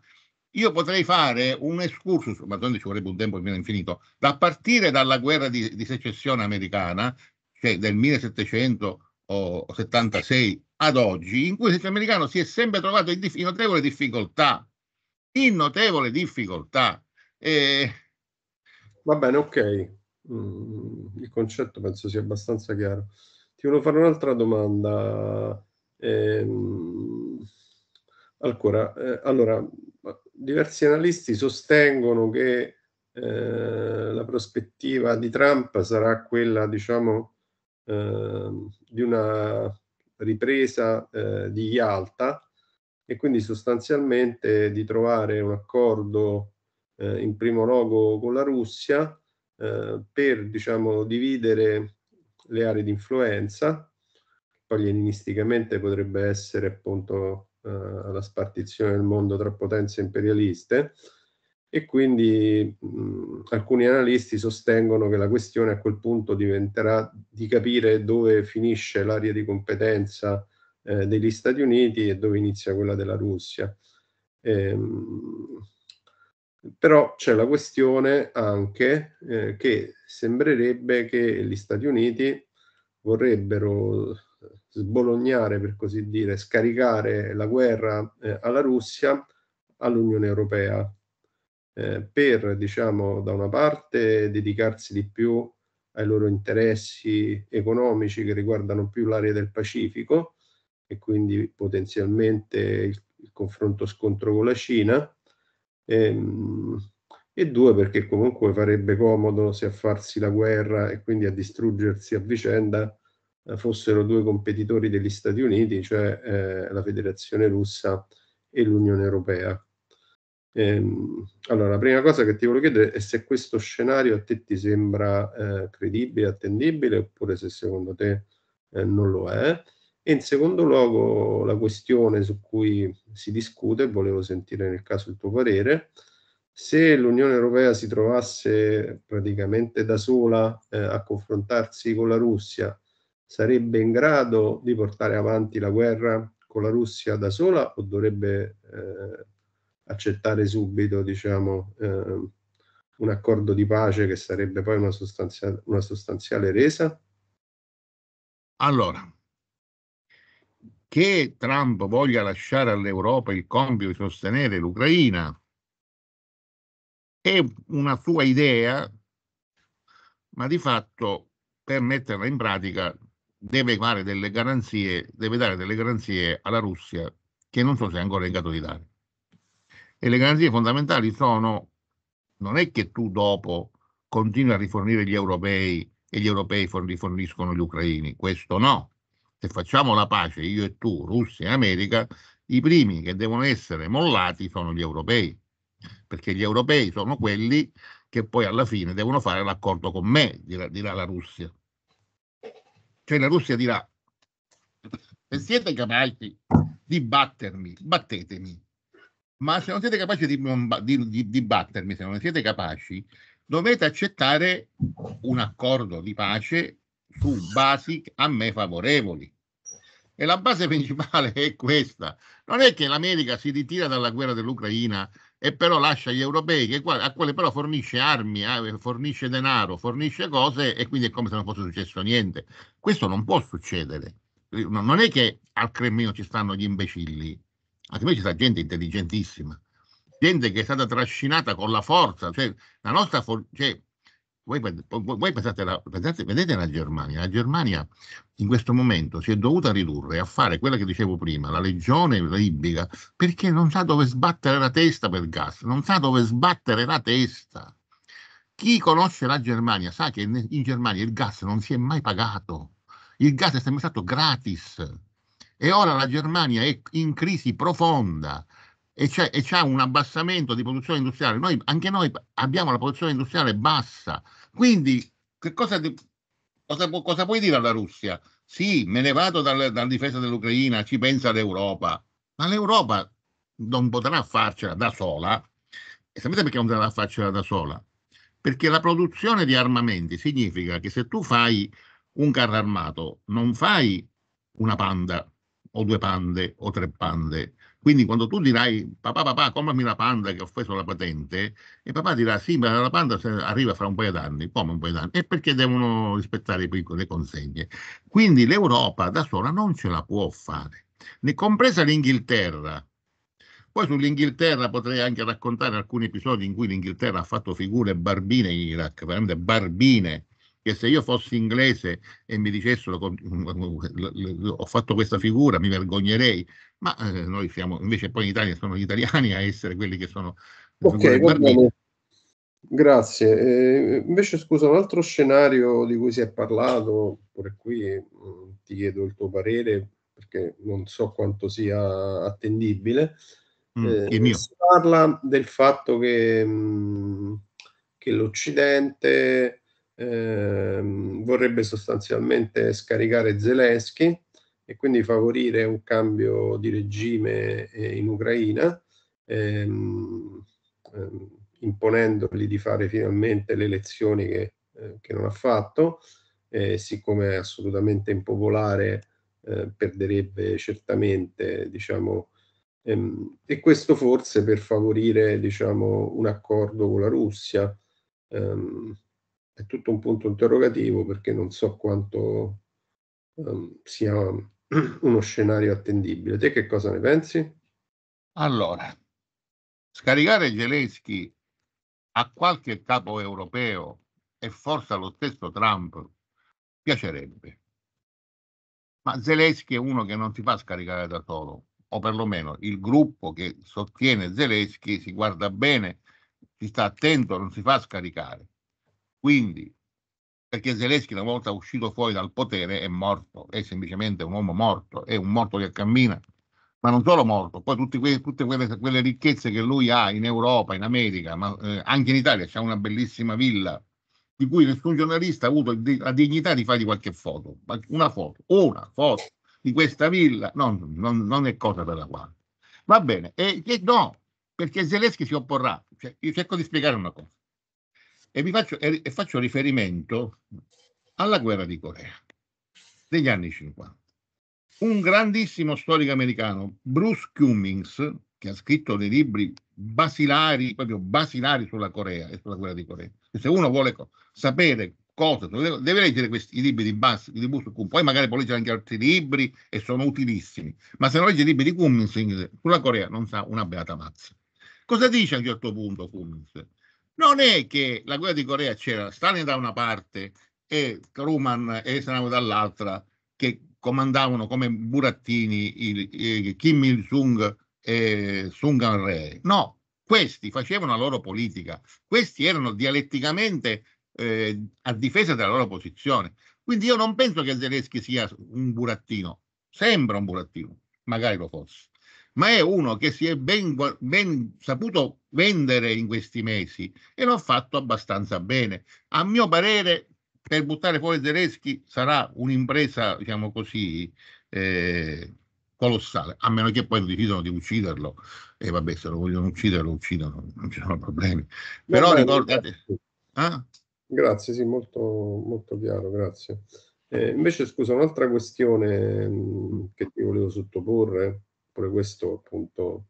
Io potrei fare un escursus, ma ci vorrebbe un tempo infinito, da partire dalla guerra di, di secessione americana, cioè del 1776 ad oggi in cui il sistema americano si è sempre trovato in, in notevole difficoltà, in notevole difficoltà. E... Va bene, ok, mm, il concetto penso sia abbastanza chiaro. Ti volevo fare un'altra domanda. Ehm... Allora, eh, allora, diversi analisti sostengono che eh, la prospettiva di Trump sarà quella, diciamo, eh, di una ripresa eh, di Yalta e quindi sostanzialmente di trovare un accordo eh, in primo luogo con la Russia eh, per diciamo, dividere le aree di influenza, poi leninisticamente potrebbe essere appunto eh, la spartizione del mondo tra potenze imperialiste, e quindi mh, alcuni analisti sostengono che la questione a quel punto diventerà di capire dove finisce l'area di competenza eh, degli Stati Uniti e dove inizia quella della Russia. Ehm, però c'è la questione anche eh, che sembrerebbe che gli Stati Uniti vorrebbero sbolognare, per così dire, scaricare la guerra eh, alla Russia all'Unione Europea eh, per, diciamo, da una parte dedicarsi di più ai loro interessi economici che riguardano più l'area del Pacifico e quindi potenzialmente il, il confronto scontro con la Cina, ehm, e due perché comunque farebbe comodo se a farsi la guerra e quindi a distruggersi a vicenda eh, fossero due competitori degli Stati Uniti, cioè eh, la Federazione russa e l'Unione Europea. Ehm, allora, la prima cosa che ti voglio chiedere è se questo scenario a te ti sembra eh, credibile, attendibile, oppure se secondo te eh, non lo è. E in secondo luogo, la questione su cui si discute, volevo sentire nel caso il tuo parere, se l'Unione Europea si trovasse praticamente da sola eh, a confrontarsi con la Russia, sarebbe in grado di portare avanti la guerra con la Russia da sola o dovrebbe eh, accettare subito diciamo, eh, un accordo di pace che sarebbe poi una, sostanzia- una sostanziale resa? Allora, che Trump voglia lasciare all'Europa il compito di sostenere l'Ucraina è una sua idea, ma di fatto per metterla in pratica deve fare delle garanzie, deve dare delle garanzie alla Russia che non so se è ancora in grado di dare e le garanzie fondamentali sono, non è che tu dopo continui a rifornire gli europei e gli europei riforniscono gli ucraini, questo no. Se facciamo la pace io e tu, Russia e America, i primi che devono essere mollati sono gli europei, perché gli europei sono quelli che poi alla fine devono fare l'accordo con me, dirà, dirà la Russia. Cioè la Russia dirà, se siete capaci di battermi, battetemi, ma se non siete capaci di, di, di, di battermi, se non siete capaci, dovete accettare un accordo di pace su basi a me favorevoli. E la base principale è questa. Non è che l'America si ritira dalla guerra dell'Ucraina e però lascia gli europei, che, a quale però fornisce armi, eh, fornisce denaro, fornisce cose e quindi è come se non fosse successo niente. Questo non può succedere. Non è che al Cremino ci stanno gli imbecilli, anche noi c'è sta gente intelligentissima, gente che è stata trascinata con la forza, cioè la nostra forza, cioè, voi, voi pensate, la, pensate, vedete la Germania, la Germania in questo momento si è dovuta ridurre a fare quella che dicevo prima, la legione libica, perché non sa dove sbattere la testa per gas, non sa dove sbattere la testa. Chi conosce la Germania sa che in Germania il gas non si è mai pagato, il gas è sempre stato gratis e ora la Germania è in crisi profonda e c'è, e c'è un abbassamento di produzione industriale. Noi, anche noi abbiamo la produzione industriale bassa, quindi che cosa, cosa, cosa puoi dire alla Russia? Sì, me ne vado dalla dal difesa dell'Ucraina, ci pensa l'Europa, ma l'Europa non potrà farcela da sola. E sapete perché non potrà farcela da sola? Perché la produzione di armamenti significa che se tu fai un carro armato, non fai una panda, o due pande o tre pande. Quindi quando tu dirai papà papà comami la panda che ho offeso la patente e papà dirà sì ma la panda arriva fra un paio d'anni, come un paio d'anni? E perché devono rispettare le consegne. Quindi l'Europa da sola non ce la può fare, ne compresa l'Inghilterra. Poi sull'Inghilterra potrei anche raccontare alcuni episodi in cui l'Inghilterra ha fatto figure barbine in Iraq, veramente barbine, che se io fossi inglese e mi dicessero ho fatto questa figura mi vergognerei, ma eh, noi siamo invece poi in Italia sono gli italiani a essere quelli che sono... Ok, Grazie. Eh, invece scusa, un altro scenario di cui si è parlato, pure qui mh, mm, ti chiedo il tuo parere perché non so quanto sia attendibile. Mm, eh, mm, si parla del fatto che, mh, mm, che l'Occidente ehm, vorrebbe sostanzialmente scaricare Zelensky e quindi favorire un cambio di regime eh, in Ucraina, ehm, ehm, imponendogli di fare finalmente le elezioni che, eh, che non ha fatto, eh, siccome è assolutamente impopolare eh, perderebbe certamente diciamo, ehm, e questo forse per favorire diciamo, un accordo con la Russia. Um, è tutto un punto interrogativo perché non so quanto um, sia uno scenario attendibile. Te che cosa ne pensi? Allora, scaricare Zelensky a qualche capo europeo e forse allo stesso Trump piacerebbe. Ma Zelensky è uno che non si fa scaricare da solo, o perlomeno il gruppo che sostiene Zelensky si guarda bene, si sta attento, non si fa scaricare. Quindi, perché Zelensky una volta uscito fuori dal potere è morto, è semplicemente un uomo morto, è un morto che cammina, ma non solo morto, poi que- tutte quelle, quelle, ricchezze che lui ha in Europa, in America, ma eh, anche in Italia c'è una bellissima villa di cui nessun giornalista ha avuto la dignità di fargli qualche foto, una foto, una foto di questa villa, non, non, non è cosa per la quale. Va bene, e, e no, perché Zelensky si opporrà. Cioè, io cerco di spiegare una cosa e, faccio, e, faccio riferimento alla guerra di Corea degli anni 50. Un grandissimo storico americano, Bruce Cummings, che ha scritto dei libri basilari, proprio basilari sulla Corea e sulla guerra di Corea. se uno vuole sapere cosa, deve leggere questi libri di, Bas, di Bruce Cummings, poi magari può leggere anche altri libri e sono utilissimi, ma se non legge i libri di Cummings sulla Corea non sa una beata mazza. Cosa dice a un certo punto Cummings? Non è che la guerra di Corea c'era Stalin da una parte e Truman e Eisenhower dall'altra che comandavano come burattini il, il eh, Kim Il-sung e Sung Re. No, questi facevano la loro politica, questi erano dialetticamente eh, a difesa della loro posizione. Quindi io non penso che Zelensky sia un burattino, sembra un burattino, magari lo fosse ma è uno che si è ben, ben saputo vendere in questi mesi e l'ha fatto abbastanza bene. A mio parere, per buttare fuori Zelensky sarà un'impresa, diciamo così, eh, colossale, a meno che poi decidano di ucciderlo. E eh, vabbè, se lo vogliono uccidere, lo uccidono, non ci sono problemi. Però bene, ricordate... Grazie. Eh? grazie, sì, molto, molto chiaro, grazie. Eh, invece, scusa, un'altra questione mh, che ti volevo sottoporre, pure questo appunto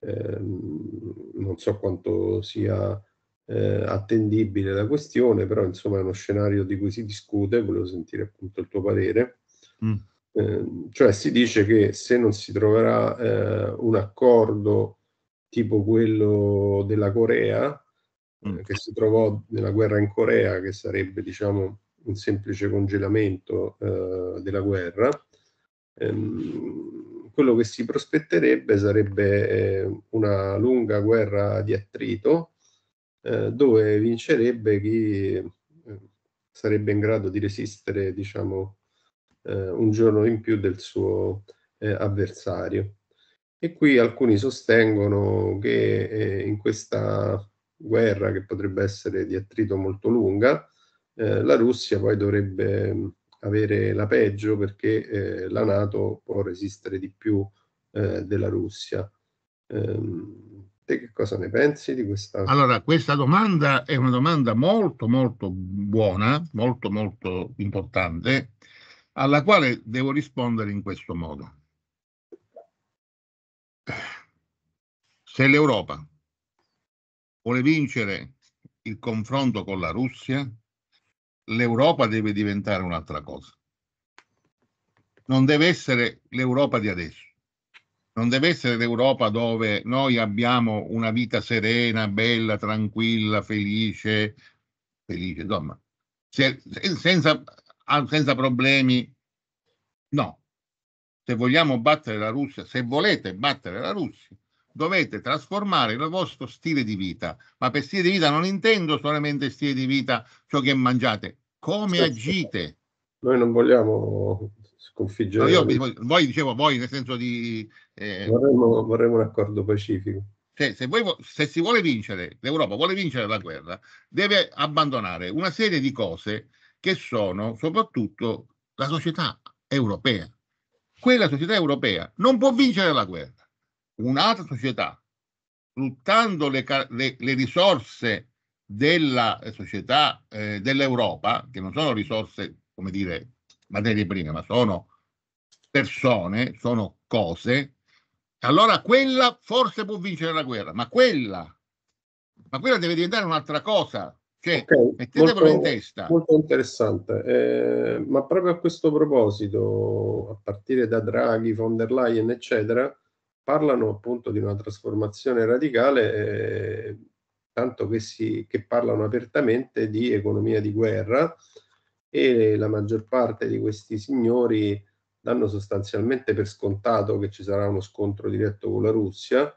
ehm, non so quanto sia eh, attendibile la questione, però insomma è uno scenario di cui si discute, volevo sentire appunto il tuo parere. Mm. Eh, cioè si dice che se non si troverà eh, un accordo tipo quello della Corea, mm. Eh, che si trovò nella guerra in Corea, che sarebbe diciamo un semplice congelamento eh, della guerra, ehm, quello che si prospetterebbe sarebbe eh, una lunga guerra di attrito eh, dove vincerebbe chi eh, sarebbe in grado di resistere, diciamo, eh, un giorno in più del suo avversario. E qui alcuni sostengono che in questa guerra, che potrebbe essere di attrito molto lunga, la Russia poi dovrebbe avere la peggio perché eh, la Nato può resistere di più eh, della Russia. Ehm, te che cosa ne pensi di questa? Allora, questa domanda è una domanda molto molto buona, molto molto importante, alla quale devo rispondere in questo modo. Se l'Europa vuole vincere il confronto con la Russia, l'Europa deve diventare un'altra cosa. Non deve essere l'Europa di adesso. Non deve essere l'Europa dove noi abbiamo una vita serena, bella, tranquilla, felice, felice, insomma, senza, ah, senza problemi. No. Se vogliamo battere la Russia, se volete battere la Russia, dovete trasformare il vostro stile di vita. Ma per stile di vita non intendo solamente stile di vita, ciò che mangiate, come agite. Noi non vogliamo sconfiggere. No, io, voi, voi dicevo voi nel senso di. Eh, vorremmo, vorremmo un accordo pacifico. Cioè, se, voi, se si vuole vincere, l'Europa vuole vincere la guerra, deve abbandonare una serie di cose che sono soprattutto la società europea. Quella società europea non può vincere la guerra un'altra società, sfruttando le, le, le risorse della eh, società eh, dell'Europa, che non sono risorse, come dire, materie prime, ma sono persone, sono cose, allora quella forse può vincere la guerra, ma quella, ma quella deve diventare un'altra cosa. Cioè, okay, mettetevelo molto, in testa. Molto interessante, eh, ma proprio a questo proposito, a partire da Draghi, von der Leyen, eccetera, parlano appunto di una trasformazione radicale, eh, tanto che, si, che parlano apertamente di economia di guerra e la maggior parte di questi signori danno sostanzialmente per scontato che ci sarà uno scontro diretto con la Russia,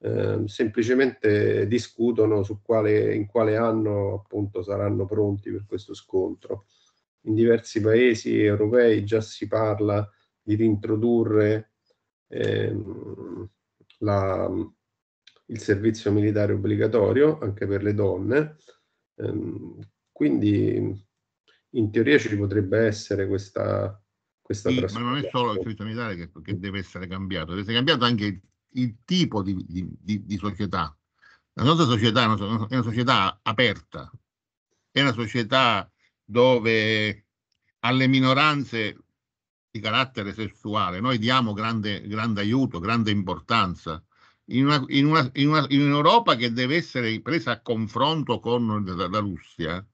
eh, semplicemente discutono su quale, in quale anno appunto saranno pronti per questo scontro. In diversi paesi europei già si parla di rintrodurre ehm, la, il servizio militare obbligatorio anche per le donne. Ehm, quindi in teoria ci potrebbe essere questa, questa sì, Ma non è solo il servizio militare che, che, deve essere cambiato, deve essere cambiato anche il, il tipo di, di, di, società. La nostra società è una, è una società aperta, è una società dove alle minoranze di carattere sessuale, noi diamo grande, grande aiuto, grande importanza. In, una, in, una, in, una, in, un'Europa che deve essere presa a confronto con la, la Russia,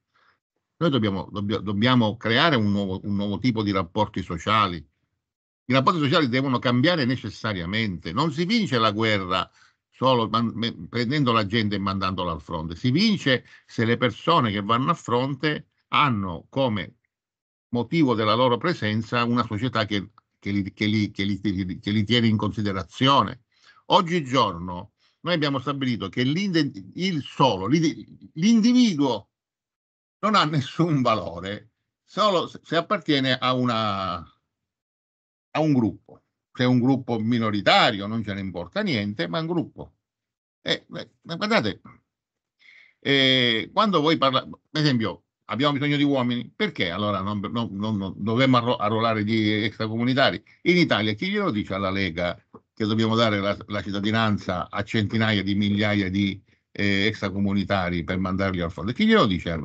noi dobbiamo, dobbiamo, dobbiamo creare un nuovo, un nuovo, tipo di rapporti sociali. I rapporti sociali devono cambiare necessariamente. Non si vince la guerra solo man, me, prendendo la gente e mandandola al fronte. Si vince se le persone che vanno a fronte hanno come motivo della loro presenza una società che, che, li, che, li, che, li, che li tiene in considerazione. Oggigiorno noi abbiamo stabilito che il solo, l'individuo non ha nessun valore solo se appartiene a, una, a un gruppo. Se è un gruppo minoritario non ce ne importa niente, ma è un gruppo. E, eh, beh, guardate, eh, quando voi parlate, per esempio, abbiamo bisogno di uomini, perché allora non, non, non dovremmo arruolare gli extracomunitari? In Italia chi glielo dice alla Lega che dobbiamo dare la, la cittadinanza a centinaia di migliaia di eh, extracomunitari per mandarli al fondo? Chi glielo dice?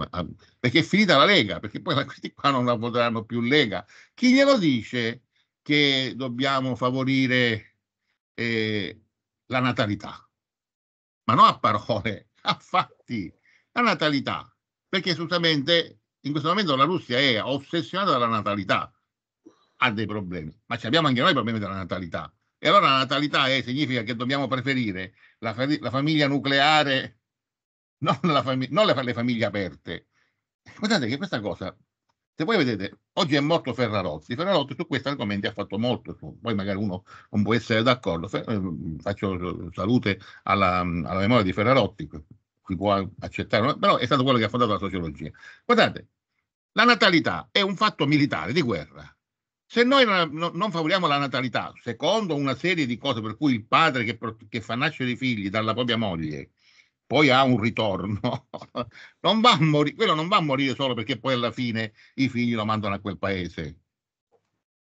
Perché è finita la Lega, perché poi questi qua non la voteranno più Lega. Chi glielo dice che dobbiamo favorire eh, la natalità? Ma non a parole, a fatti. La natalità perché giustamente in questo momento la Russia è ossessionata dalla natalità, ha dei problemi, ma ci abbiamo anche noi problemi della natalità. E allora la natalità è, significa che dobbiamo preferire la, la famiglia nucleare, non, fam- non le, le famiglie aperte. Guardate che questa cosa se voi vedete, oggi è morto Ferrarotti. Ferrarotti su questi argomenti ha fatto molto, poi magari uno non può essere d'accordo. Ehm, faccio salute alla, alla memoria di Ferrarotti, cui può accettare, però è stato quello che ha fondato la sociologia. Guardate, la natalità è un fatto militare di guerra. Se noi non favoriamo la natalità, secondo una serie di cose per cui il padre che, che fa nascere i figli dalla propria moglie poi ha un ritorno, non va a morire, quello non va a morire solo perché poi alla fine i figli lo mandano a quel paese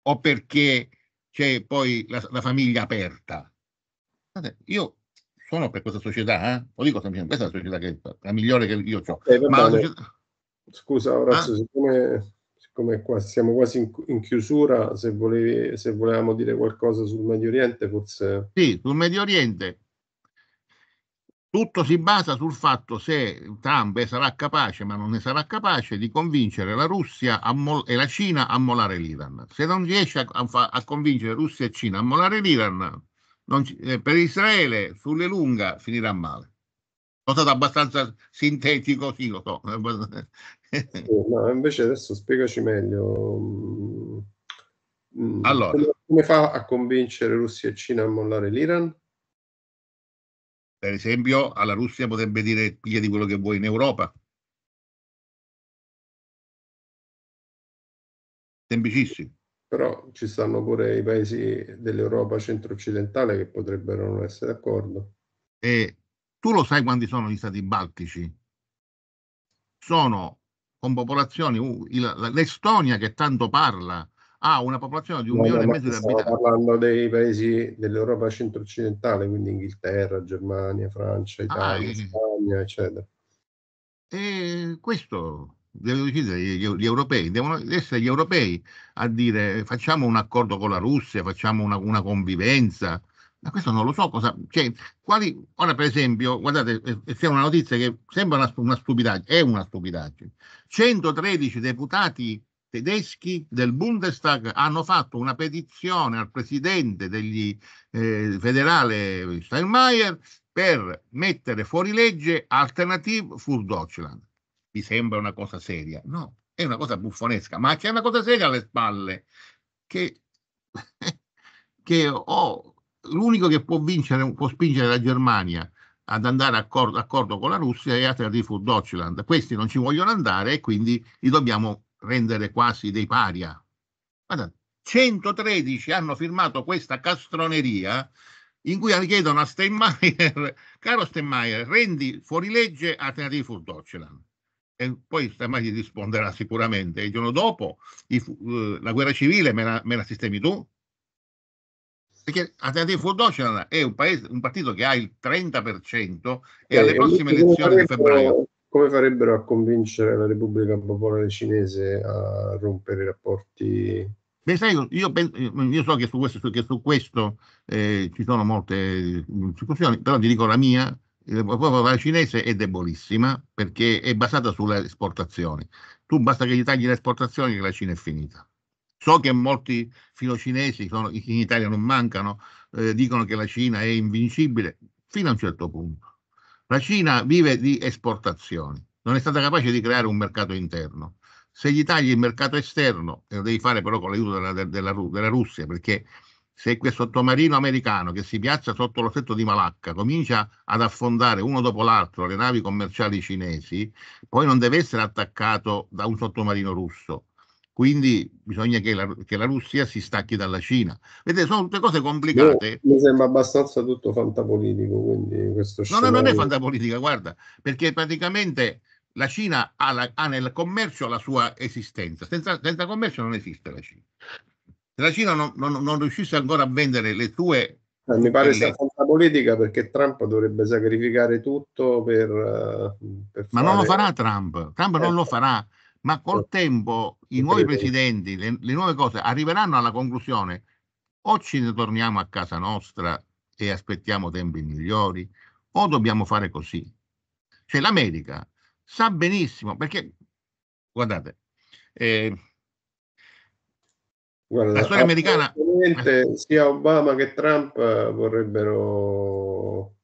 o perché c'è poi la, la famiglia aperta. Guardate, io sono per questa società, eh? lo dico semplicemente, questa è la società che, la migliore che io ho. Eh, società... Scusa Orazio, ah? siccome, siccome qua siamo quasi in, in chiusura, se, volevi, se, volevamo dire qualcosa sul Medio Oriente forse... Sì, sul Medio Oriente tutto si basa sul fatto se Trump sarà capace, ma non ne sarà capace, di convincere la Russia mol- e la Cina a molare l'Iran. Se non riesce a, a, fa- a convincere Russia e Cina a molare l'Iran, ci, eh, per Israele sulle lunga finirà male. Sono stato abbastanza sintetico, sì, lo so. no, invece adesso spiegaci meglio. Mm, mm, allora. Come, come fa a convincere Russia e Cina a mollare l'Iran? Per esempio, alla Russia potrebbe dire piglia di quello che vuoi in Europa. Semplicissimo però ci stanno pure i paesi dell'Europa centro-occidentale che potrebbero non essere d'accordo. E tu lo sai quanti sono gli stati baltici? Sono con popolazioni, uh, il, l'Estonia che tanto parla ha una popolazione di un no, milione e mezzo di abitanti. Stiamo parlando dei paesi dell'Europa centro-occidentale, quindi Inghilterra, Germania, Francia, ah, Italia, ah, Spagna, eccetera. E questo devono decidere gli, gli, europei, devono essere gli europei a dire facciamo un accordo con la Russia, facciamo una, una convivenza. Ma questo non lo so cosa. Cioè, quali, ora, per esempio, guardate, eh, eh, c'è una notizia che sembra una, una stupidaggine, è una stupidaggine. 113 deputati tedeschi del Bundestag hanno fatto una petizione al presidente degli, eh, federale Steinmeier per mettere fuori legge Alternative für Deutschland vi sembra una cosa seria. No, è una cosa buffonesca, ma c'è una cosa seria alle spalle che, che oh, l'unico che può vincere, può spingere la Germania ad andare d'accordo accordo con la Russia è Atlantic Food Deutschland. Questi non ci vogliono andare e quindi li dobbiamo rendere quasi dei paria. Guardate, 113 hanno firmato questa castroneria in cui chiedono a Steinmeier, caro Steinmeier, rendi fuorilegge Atlantic Food Deutschland e poi stamma gli risponderà sicuramente. Il giorno dopo i, eh, la guerra civile me la, me la sistemi tu? Perché Alternative for Deutschland è un, paese, un partito che ha il 30% e eh, alle prossime elezioni di febbraio. Come farebbero a convincere la Repubblica Popolare Cinese a rompere i rapporti? Beh, sai, io, io so che su questo, che su questo eh, ci sono molte discussioni, però ti dico la mia, la popolarità cinese è debolissima perché è basata sulle esportazioni. Tu basta che gli tagli le esportazioni che la Cina è finita. So che molti filocinesi, sono, in Italia non mancano, eh, dicono che la Cina è invincibile, fino a un certo punto. La Cina vive di esportazioni, non è stata capace di creare un mercato interno. Se gli tagli il mercato esterno, e lo devi fare però con l'aiuto della, della, della Russia, perché se quel sottomarino americano che si piazza sotto lo stretto di Malacca, comincia ad affondare uno dopo l'altro le navi commerciali cinesi, poi non deve essere attaccato da un sottomarino russo. Quindi bisogna che la, che la Russia si stacchi dalla Cina. Vedete, sono tutte cose complicate. No, mi sembra abbastanza tutto fantapolitico. Quindi questo scenario... no, no, non è fantapolitica, guarda, perché praticamente la Cina ha, la, ha nel commercio la sua esistenza. senza, senza commercio non esiste la Cina la Cina non, non, non riuscisse ancora a vendere le sue eh, mi pare sia forza politica perché Trump dovrebbe sacrificare tutto per, eh, per Ma fare... non lo farà Trump, Trump eh. non lo eh. farà, ma col eh. tempo i nuovi presidenti, le, le, nuove cose arriveranno alla conclusione o ci ne torniamo a casa nostra e aspettiamo tempi migliori o dobbiamo fare così. Cioè l'America sa benissimo perché, guardate, eh, Guarda, la storia americana. Sia Obama che Trump eh, vorrebbero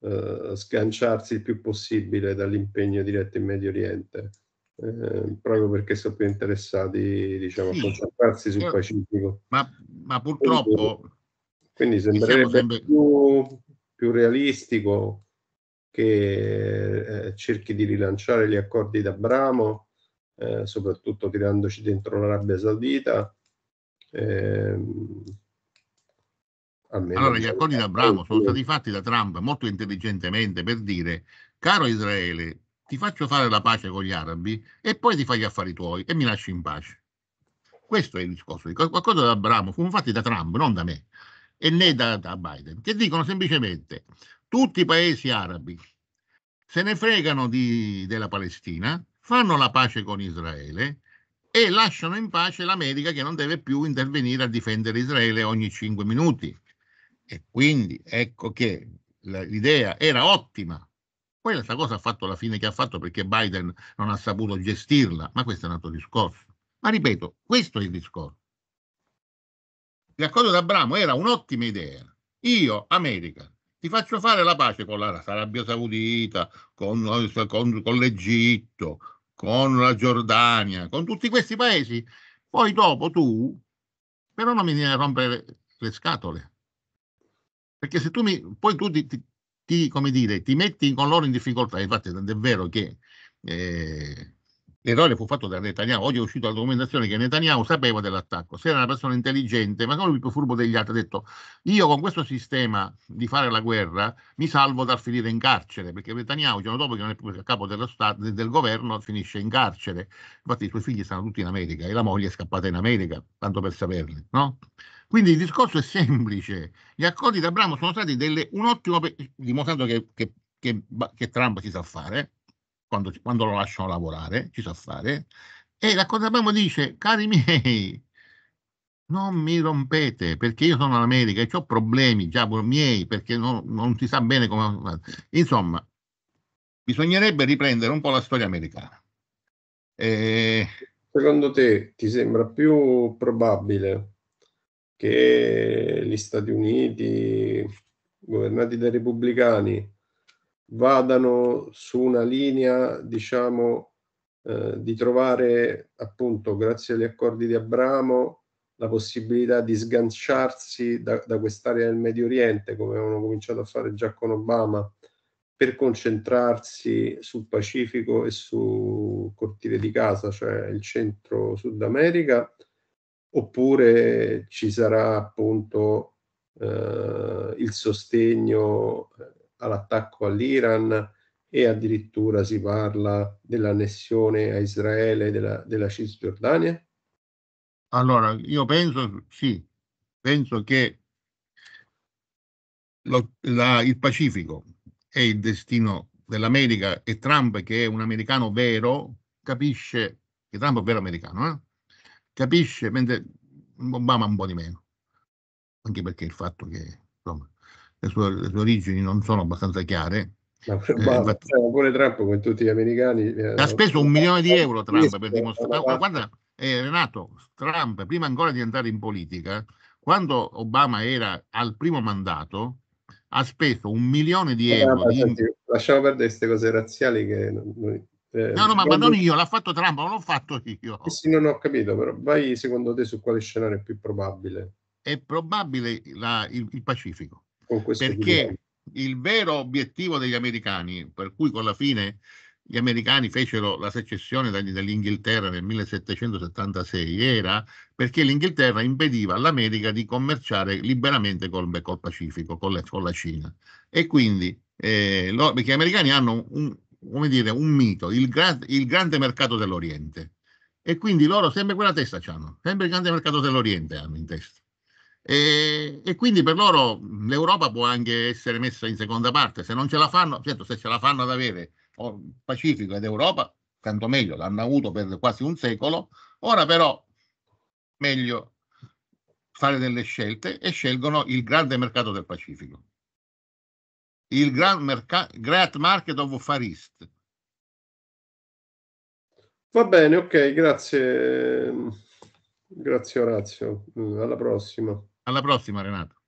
eh, sganciarsi il più possibile dall'impegno diretto in Medio Oriente. Eh, proprio perché sono più interessati diciamo, sì, a concentrarsi sul Pacifico. Ma, ma purtroppo... Quindi, quindi sembrerebbe sempre... più, più, realistico che eh, cerchi di rilanciare gli accordi d'Abramo, eh, soprattutto tirandoci dentro l'Arabia Saudita, Ehm, allora, gli accordi d'Abramo sono stati fatti da Trump molto intelligentemente per dire, caro Israele, ti faccio fare la pace con gli arabi e poi ti fai gli affari tuoi e mi lasci in pace. Questo è il discorso. Qualcosa da Abramo fu fatti da Trump, non da me, e né da, da Biden, che dicono semplicemente tutti i paesi arabi se ne fregano di, della Palestina, fanno la pace con Israele e lasciano in pace l'America che non deve più intervenire a difendere Israele ogni 5 minuti. E quindi ecco che l'idea era ottima. Poi questa cosa ha fatto la fine che ha fatto perché Biden non ha saputo gestirla, ma questo è un altro discorso. Ma ripeto, questo è il discorso. L'accordo d'Abramo era un'ottima idea. Io, America, ti faccio fare la pace con l'Arabia Saudita, con, con, con l'Egitto, con la Giordania, con tutti questi paesi, poi dopo tu però non mi viene a rompere le scatole. Perché se tu mi, poi tu ti, ti, ti come dire, ti metti con loro in difficoltà, infatti è vero che eh, L'errore fu fatto da Netanyahu. Oggi è uscita la documentazione che Netanyahu sapeva dell'attacco. Se era una persona intelligente, ma come il più furbo degli altri, ha detto: Io con questo sistema di fare la guerra mi salvo dal finire in carcere. Perché Netanyahu, il giorno dopo che non è più capo stato, del governo, finisce in carcere. Infatti, i suoi figli stanno tutti in America e la moglie è scappata in America, tanto per saperli. No? Quindi il discorso è semplice. Gli accordi di Abramo sono stati delle, ottimo, dimostrando che, che, che, che Trump si sa fare quando, quando lo lasciano lavorare, ci sa fare, e la cosa Suprema dice, cari miei, non mi rompete perché io sono in America e ho problemi già miei perché non, non si sa bene come... Insomma, bisognerebbe riprendere un po' la storia americana. E... Secondo te ti sembra più probabile che gli Stati Uniti, governati dai repubblicani, vadano su una linea, diciamo, eh, di trovare appunto, grazie agli accordi di Abramo, la possibilità di sganciarsi da, da quest'area del Medio Oriente, come avevano cominciato a fare già con Obama, per concentrarsi sul Pacifico e sul cortile di casa, cioè il centro Sud America, oppure ci sarà appunto eh, il sostegno all'attacco all'Iran e addirittura si parla dell'annessione a Israele della, della Cisgiordania? Allora, io penso, sì, penso che lo, la, il Pacifico è il destino dell'America e Trump, che è un americano vero, capisce, che Trump è un vero americano, eh? capisce, mentre Obama un po' di meno, anche perché il fatto che insomma, le sue, le sue origini non sono abbastanza chiare. Ma, eh, ma, eh, pure Trump come tutti gli americani eh, ha speso un milione di euro Trump per dimostrare ma guarda eh, Renato Trump prima ancora di entrare in politica quando Obama era al primo mandato ha speso un milione di eh, euro di... Senti, lasciamo perdere queste cose razziali che non, eh, no, no, ma, ma non io, l'ha fatto Trump, non l'ho fatto io. Sì, non ho capito, però vai secondo te su quale scenario è più probabile? È probabile la, il, il Pacifico perché il vero obiettivo degli americani, per cui con la fine gli americani fecero la secessione dall'Inghilterra nel 1776, era perché l'Inghilterra impediva all'America di commerciare liberamente col, col Pacifico, con la, con la, Cina. E quindi, eh, lo, perché gli americani hanno un, come dire, un mito, il, gra, il grande mercato dell'Oriente. E quindi loro sempre quella testa hanno, sempre il grande mercato dell'Oriente hanno in testa. E, e, quindi per loro l'Europa può anche essere messa in seconda parte, se non ce la fanno, certo se ce la fanno ad avere oh, Pacifico ed Europa, tanto meglio, l'hanno avuto per quasi un secolo, ora però meglio fare delle scelte e scelgono il grande mercato del Pacifico, il gran merca- Great Market of Far East. Va bene, ok, grazie. Grazie Orazio, alla prossima. Alla prossima Renato.